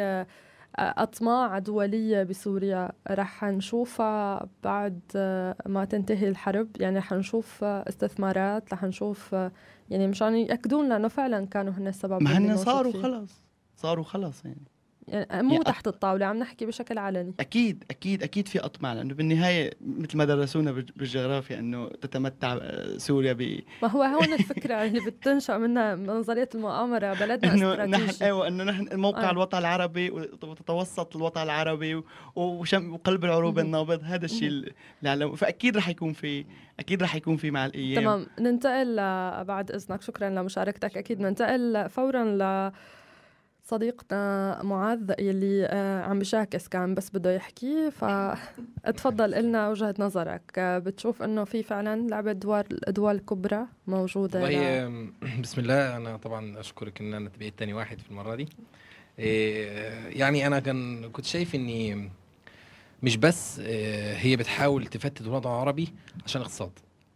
أطماع دولية بسوريا رح نشوفها بعد ما تنتهي الحرب يعني رح نشوف استثمارات رح نشوف يعني مشان يأكدون لنا أنه فعلا كانوا هن السبب ما هن صاروا خلاص صاروا خلاص يعني يعني يعني مو يعني تحت الطاوله عم نحكي بشكل علني اكيد اكيد اكيد في اطماع لانه بالنهايه مثل ما درسونا بالجغرافيا انه تتمتع آه، سوريا ب ما هو هون الفكره اللي يعني بتنشا منها نظريه المؤامره بلدنا انه نحن ايوه انه نحن موقع آه. الوطن العربي وتتوسط الوطن العربي وشم وقلب العروبه النابض هذا الشيء اللي فاكيد رح يكون في اكيد رح يكون في مع الايام تمام ننتقل بعد اذنك شكرا لمشاركتك اكيد ننتقل فورا ل صديقنا آه، معاذ يلي آه، عم بشاكس كان بس بده يحكي فتفضل *laughs* قلنا وجهة نظرك آه، بتشوف انه في فعلا لعبة دوار دول كبرى موجودة والله *clears throat* بسم الله انا طبعا اشكرك ان انا تبقيت تاني واحد في المرة دي يعني انا كان كنت شايف اني مش بس هي بتحاول تفتت الوضع العربي عشان الاقتصاد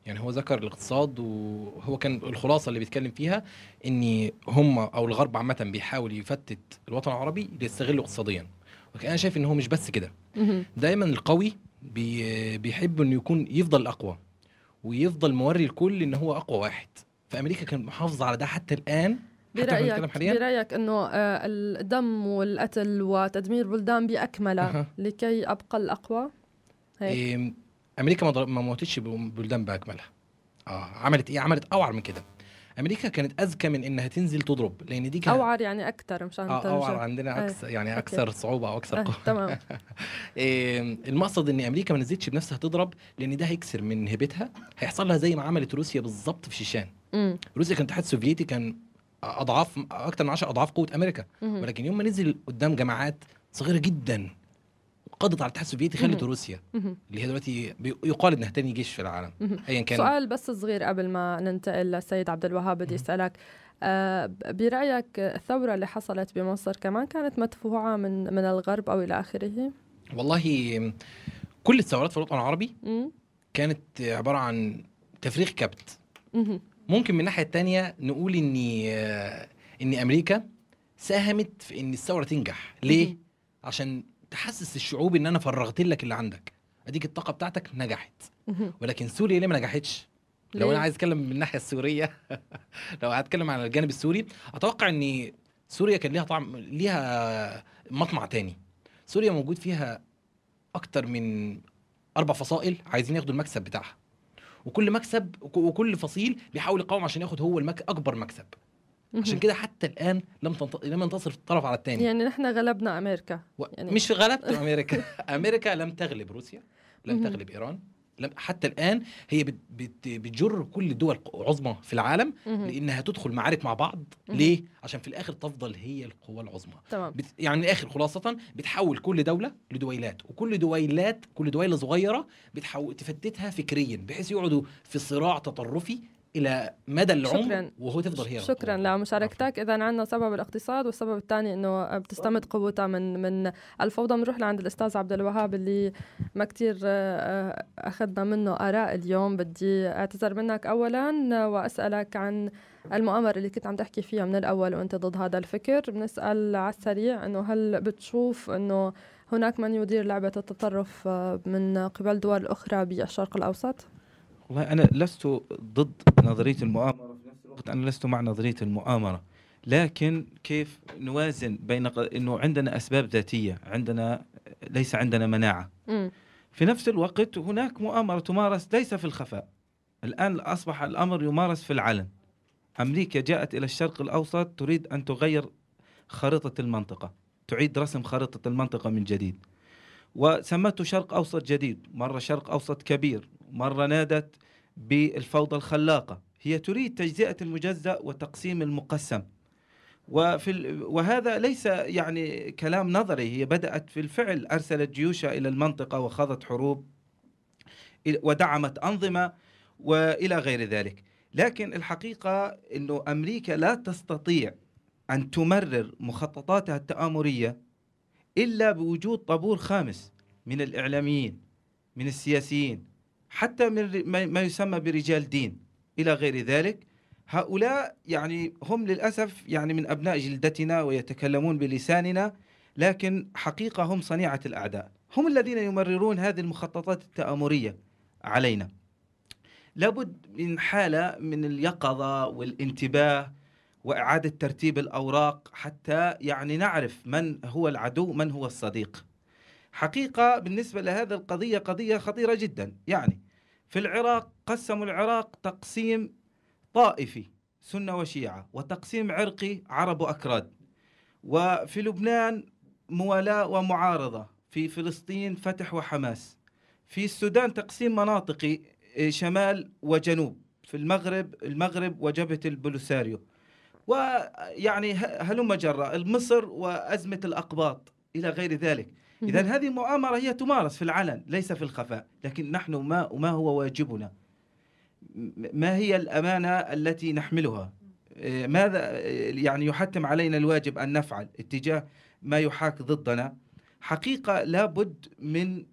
يعني هو ذكر الاقتصاد وهو كان الخلاصه اللي بيتكلم فيها ان هم او الغرب عامه بيحاول يفتت الوطن العربي ليستغله اقتصاديا ولكن انا شايف ان هو مش بس كده دايما القوي بي بيحب انه يكون يفضل الاقوى ويفضل موري الكل ان هو اقوى واحد فامريكا كانت محافظه على ده حتى الان برايك برايك انه آه، الدم والقتل وتدمير بلدان باكمله لكي ابقى الاقوى؟ هيك. إيه، امريكا ما موتتش بلدان باكملها اه عملت ايه عملت اوعر من كده امريكا كانت اذكى من انها تنزل تضرب لان دي كانت اوعر يعني اكثر مش عارف آه اوعر عندنا آه، اكثر يعني اكثر صعوبه او اكثر آه، قوه تمام *laughs* المقصد ان امريكا ما نزلتش بنفسها تضرب لان ده هيكسر من هيبتها هيحصل لها زي ما عملت روسيا بالظبط في شيشان روسيا كانت الاتحاد السوفيتي كان اضعاف اكثر من 10 اضعاف قوه امريكا ولكن يوم ما نزل قدام جماعات صغيره جدا قضت على الاتحاد السوفيتي خلت روسيا اللي هي دلوقتي يقال انها تاني جيش في العالم ايا كان سؤال بس صغير قبل ما ننتقل للسيد عبد الوهاب بدي اسالك آه، برايك الثوره اللي حصلت بمصر كمان كانت مدفوعه من من الغرب او الى اخره والله كل الثورات في الوطن العربي كانت عباره عن تفريغ كبت ممكن من الناحيه الثانيه نقول ان آه، ان امريكا ساهمت في ان الثوره تنجح ليه عشان تحسس الشعوب ان انا فرغت لك اللي عندك اديك الطاقه بتاعتك نجحت ولكن سوريا ليه ما نجحتش لو انا عايز اتكلم من الناحيه السوريه *laughs* لو هتكلم عن الجانب السوري اتوقع ان سوريا كان ليها طعم ليها مطمع تاني سوريا موجود فيها اكتر من اربع فصائل عايزين ياخدوا المكسب بتاعها وكل مكسب وكل فصيل بيحاول يقاوم عشان ياخد هو المك... اكبر مكسب عشان كده حتى الان لم لم ينتصر الطرف على الثاني يعني نحن غلبنا امريكا و... يعني... مش غلبت *laughs* امريكا *laughs* امريكا لم تغلب روسيا لم تغلب ايران لم حتى الان هي بت... بت... بتجر كل الدول العظمى في العالم لانها تدخل معارك مع بعض ليه عشان في الاخر تفضل هي القوى العظمى تمام بت... يعني الاخر خلاصه بتحول كل دوله لدويلات وكل دويلات كل دويله صغيره بتحول تفتتها فكريا بحيث يقعدوا في صراع تطرفي الى مدى العمر وهو تفضل هي شكرا لمشاركتك اذا عندنا سبب الاقتصاد والسبب الثاني انه بتستمد قوتها من من الفوضى بنروح لعند الاستاذ عبد الوهاب اللي ما كثير آه، آه، اخذنا منه اراء اليوم بدي اعتذر منك اولا واسالك عن المؤامرة اللي كنت عم تحكي فيها من الأول وأنت ضد هذا الفكر بنسأل على السريع أنه هل بتشوف أنه هناك من يدير لعبة التطرف آه، من قبل دول أخرى بالشرق الأوسط؟ والله أنا لست ضد نظرية المؤامرة في نفس الوقت أنا لست مع نظرية المؤامرة لكن كيف نوازن بين أنه عندنا أسباب ذاتية عندنا ليس عندنا مناعة م. في نفس الوقت هناك مؤامرة تمارس ليس في الخفاء الآن أصبح الأمر يمارس في العلن أمريكا جاءت إلى الشرق الأوسط تريد أن تغير خريطة المنطقة تعيد رسم خريطة المنطقة من جديد وسمته شرق أوسط جديد مرة شرق أوسط كبير مرة نادت بالفوضى الخلاقة هي تريد تجزئة المجزأ وتقسيم المقسم وفي ال... وهذا ليس يعني كلام نظري هي بدأت في الفعل أرسلت جيوشها إلى المنطقة وخاضت حروب ودعمت أنظمة وإلى غير ذلك لكن الحقيقة أنه أمريكا لا تستطيع أن تمرر مخططاتها التآمرية إلا بوجود طابور خامس من الإعلاميين من السياسيين حتى من ما يسمى برجال دين إلى غير ذلك هؤلاء يعني هم للأسف يعني من أبناء جلدتنا ويتكلمون بلساننا لكن حقيقة هم صنيعة الأعداء هم الذين يمررون هذه المخططات التآمرية علينا لابد من حالة من اليقظة والانتباه واعاده ترتيب الاوراق حتى يعني نعرف من هو العدو من هو الصديق حقيقه بالنسبه لهذه القضيه قضيه خطيره جدا يعني في العراق قسموا العراق تقسيم طائفي سنه وشيعه وتقسيم عرقي عرب واكراد وفي لبنان موالاه ومعارضه في فلسطين فتح وحماس في السودان تقسيم مناطقي إيه، شمال وجنوب في المغرب المغرب وجبهه البلوساريو ويعني هلم جرى مصر وازمه الاقباط الى غير ذلك اذا هذه المؤامره هي تمارس في العلن ليس في الخفاء لكن نحن ما ما هو واجبنا ما هي الامانه التي نحملها آه، ماذا آه، يعني يحتم علينا الواجب ان نفعل اتجاه ما يحاك ضدنا حقيقه لابد من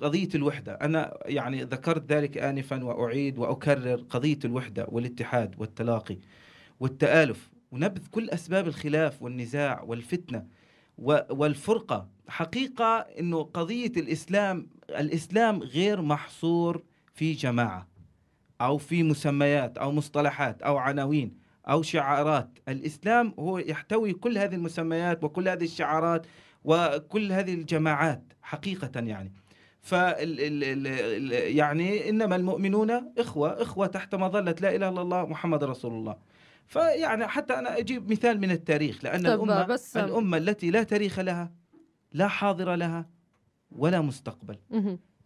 قضيه الوحده انا يعني ذكرت ذلك انفا واعيد واكرر قضيه الوحده والاتحاد والتلاقي والتآلف ونبذ كل أسباب الخلاف والنزاع والفتنة والفرقة حقيقة أنه قضية الإسلام الإسلام غير محصور في جماعة أو في مسميات أو مصطلحات أو عناوين أو شعارات الإسلام هو يحتوي كل هذه المسميات وكل هذه الشعارات وكل هذه الجماعات حقيقة يعني ف يعني انما المؤمنون اخوه اخوه تحت مظله لا اله الا الله محمد رسول الله فيعني حتى انا اجيب مثال من التاريخ لان الامه بس الامه التي لا تاريخ لها لا حاضر لها ولا مستقبل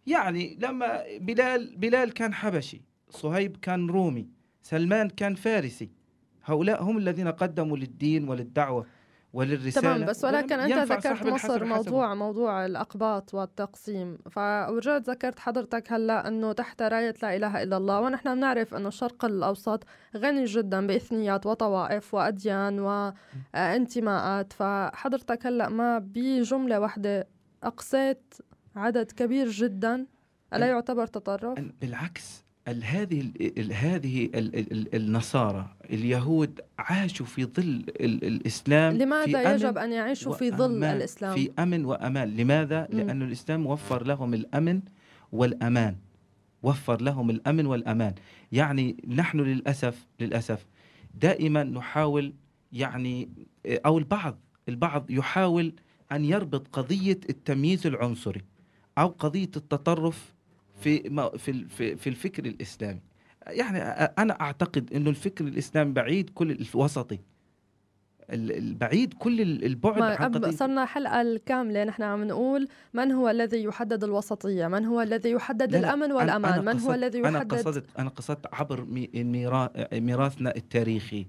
يعني لما بلال بلال كان حبشي صهيب كان رومي سلمان كان فارسي هؤلاء هم الذين قدموا للدين وللدعوه وللرسالة تمام بس ولكن أنت ذكرت مصر موضوع موضوع الأقباط والتقسيم فورجات ذكرت حضرتك هلا أنه تحت راية لا إله إلا الله ونحن بنعرف أنه الشرق الأوسط غني جدا بإثنيات وطوائف وأديان وانتماءات آه، فحضرتك هلا ما بجملة واحدة أقسيت عدد كبير جدا ألا يعتبر تطرف؟ بالعكس هذه هذه النصارى اليهود عاشوا في ظل الاسلام لماذا يجب ان يعيشوا في ظل الاسلام في امن وامان لماذا لان الاسلام وفر لهم الامن والامان وفر لهم الامن والامان يعني نحن للاسف للاسف دائما نحاول يعني او البعض البعض يحاول ان يربط قضيه التمييز العنصري او قضيه التطرف في في في الفكر الاسلامي يعني انا اعتقد انه الفكر الاسلامي بعيد كل الوسطي البعيد كل البعد عن قضية صرنا حلقة الكاملة نحن عم نقول من هو الذي يحدد الوسطية من هو الذي يحدد لا الأمن والأمان أنا من هو الذي يحدد أنا قصدت, أنا قصدت عبر ميراثنا التاريخي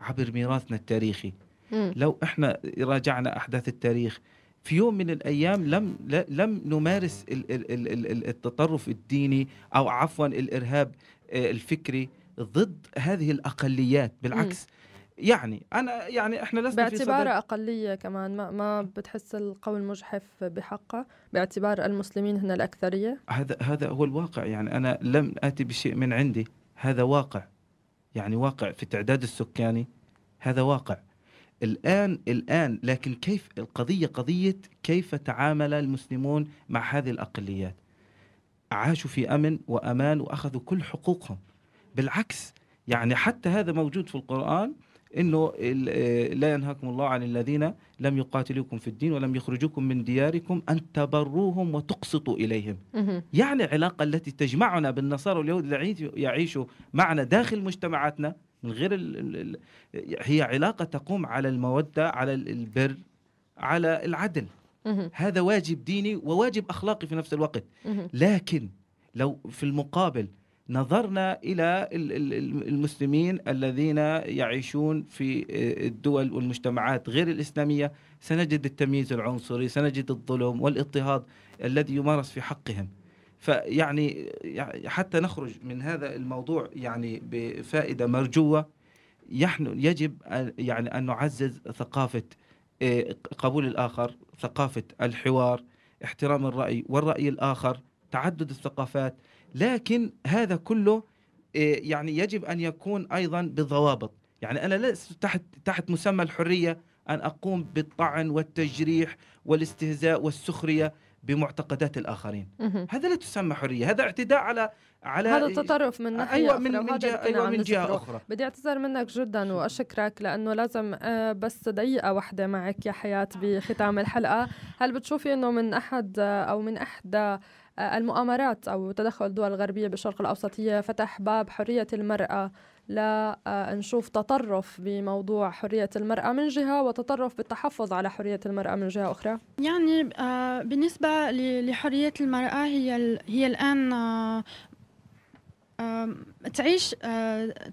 عبر ميراثنا التاريخي م. لو احنا راجعنا أحداث التاريخ في يوم من الايام لم لم نمارس التطرف الديني او عفوا الارهاب آه، الفكري ضد هذه الاقليات بالعكس يعني انا يعني احنا لسنا باعتباره في اقليه كمان ما ما بتحس القول مجحف بحقه باعتبار المسلمين هنا الاكثريه هذا هذا هو الواقع يعني انا لم اتي بشيء من عندي هذا واقع يعني واقع في التعداد السكاني هذا واقع الآن الآن لكن كيف القضية قضية كيف تعامل المسلمون مع هذه الأقليات عاشوا في أمن وأمان وأخذوا كل حقوقهم بالعكس يعني حتى هذا موجود في القرآن انه آه، لا ينهاكم الله عن الذين لم يقاتلوكم في الدين ولم يخرجوكم من دياركم ان تبروهم وتقسطوا اليهم. يعني العلاقه التي تجمعنا بالنصارى واليهود اللي يعيشوا معنا داخل مجتمعاتنا من غير الـ الـ الـ هي علاقه تقوم على الموده على البر على العدل هذا واجب ديني وواجب اخلاقي في نفس الوقت لكن لو في المقابل نظرنا الى المسلمين الذين يعيشون في آه، الدول والمجتمعات غير الاسلاميه سنجد التمييز العنصري، سنجد الظلم والاضطهاد الذي يمارس في حقهم. فيعني حتى نخرج من هذا الموضوع يعني بفائدة مرجوة يحن يجب أن يعني أن نعزز ثقافة آه، قبول الآخر ثقافة الحوار احترام الرأي والرأي الآخر تعدد الثقافات لكن هذا كله آه، يعني يجب أن يكون أيضا بضوابط يعني أنا لست تحت تحت مسمى الحرية أن أقوم بالطعن والتجريح والاستهزاء والسخرية بمعتقدات الاخرين هذا لا تسمى حريه هذا اعتداء على على هذا تطرف من ناحيه ايوه من, من جهه ايوه من جهه اخرى بدي اعتذر منك جدا واشكرك لانه لازم آه، بس دقيقه واحده معك يا حياه بختام الحلقه هل بتشوفي انه من احد آه، او من احدى آه، المؤامرات او تدخل الدول الغربيه بالشرق الاوسط هي فتح باب حريه المراه لنشوف آه، تطرف بموضوع حرية المرأة من جهة وتطرف بالتحفظ على حرية المرأة من جهة أخرى؟ يعني آه، بالنسبة لحرية المرأة هي هي الآن آه، تعيش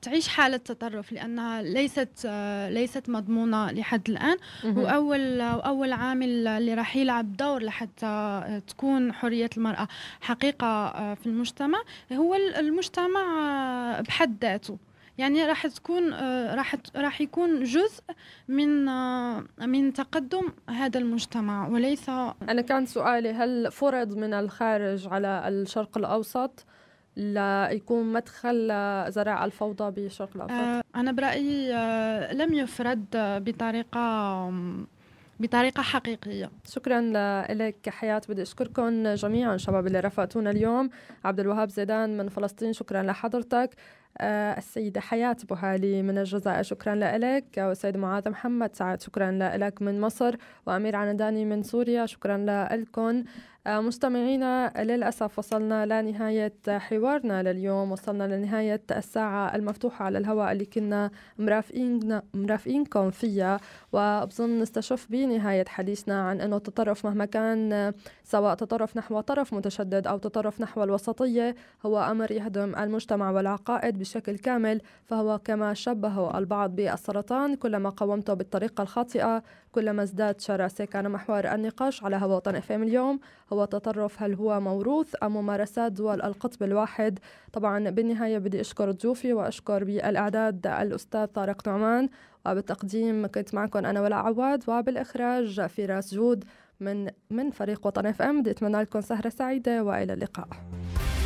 تعيش حالة تطرف لأنها ليست ليست مضمونة لحد الآن وأول وأول عامل اللي راح يلعب دور لحتى تكون حرية المرأة حقيقة في المجتمع هو المجتمع بحد ذاته يعني راح تكون آه، راح راح يكون جزء من آه، من تقدم هذا المجتمع وليس انا كان سؤالي هل فرض من الخارج على الشرق الاوسط ليكون مدخل لزراعة الفوضى بالشرق الأوسط؟ آه، أنا برأيي لم يفرد بطريقة بطريقة حقيقية شكرا لك حياة بدي أشكركم جميعا شباب اللي رافقتونا اليوم عبد الوهاب زيدان من فلسطين شكرا لحضرتك آه، السيدة حياة بوهالي من الجزائر شكرا لك والسيد معاذ محمد سعد شكرا لك من مصر وأمير عنداني من سوريا شكرا لكم آه، مستمعينا للأسف وصلنا لنهاية حوارنا لليوم وصلنا لنهاية الساعة المفتوحة على الهواء اللي كنا مرافقين مرافقينكم فيها وبظن نستشف بنهاية حديثنا عن أنه التطرف مهما كان سواء تطرف نحو طرف متشدد أو تطرف نحو الوسطية هو أمر يهدم المجتمع والعقائد بشكل كامل فهو كما شبه البعض بالسرطان كلما قاومته بالطريقة الخاطئة كلما ازداد شراسة كان محور النقاش على وطن اف اليوم هو تطرف هل هو موروث أم ممارسات دول القطب الواحد طبعا بالنهاية بدي أشكر ضيوفي وأشكر بالإعداد الأستاذ طارق نعمان وبالتقديم كنت معكم أنا ولا عواد وبالإخراج فراس جود من من فريق وطن اف ام بدي اتمنى لكم سهره سعيده والى اللقاء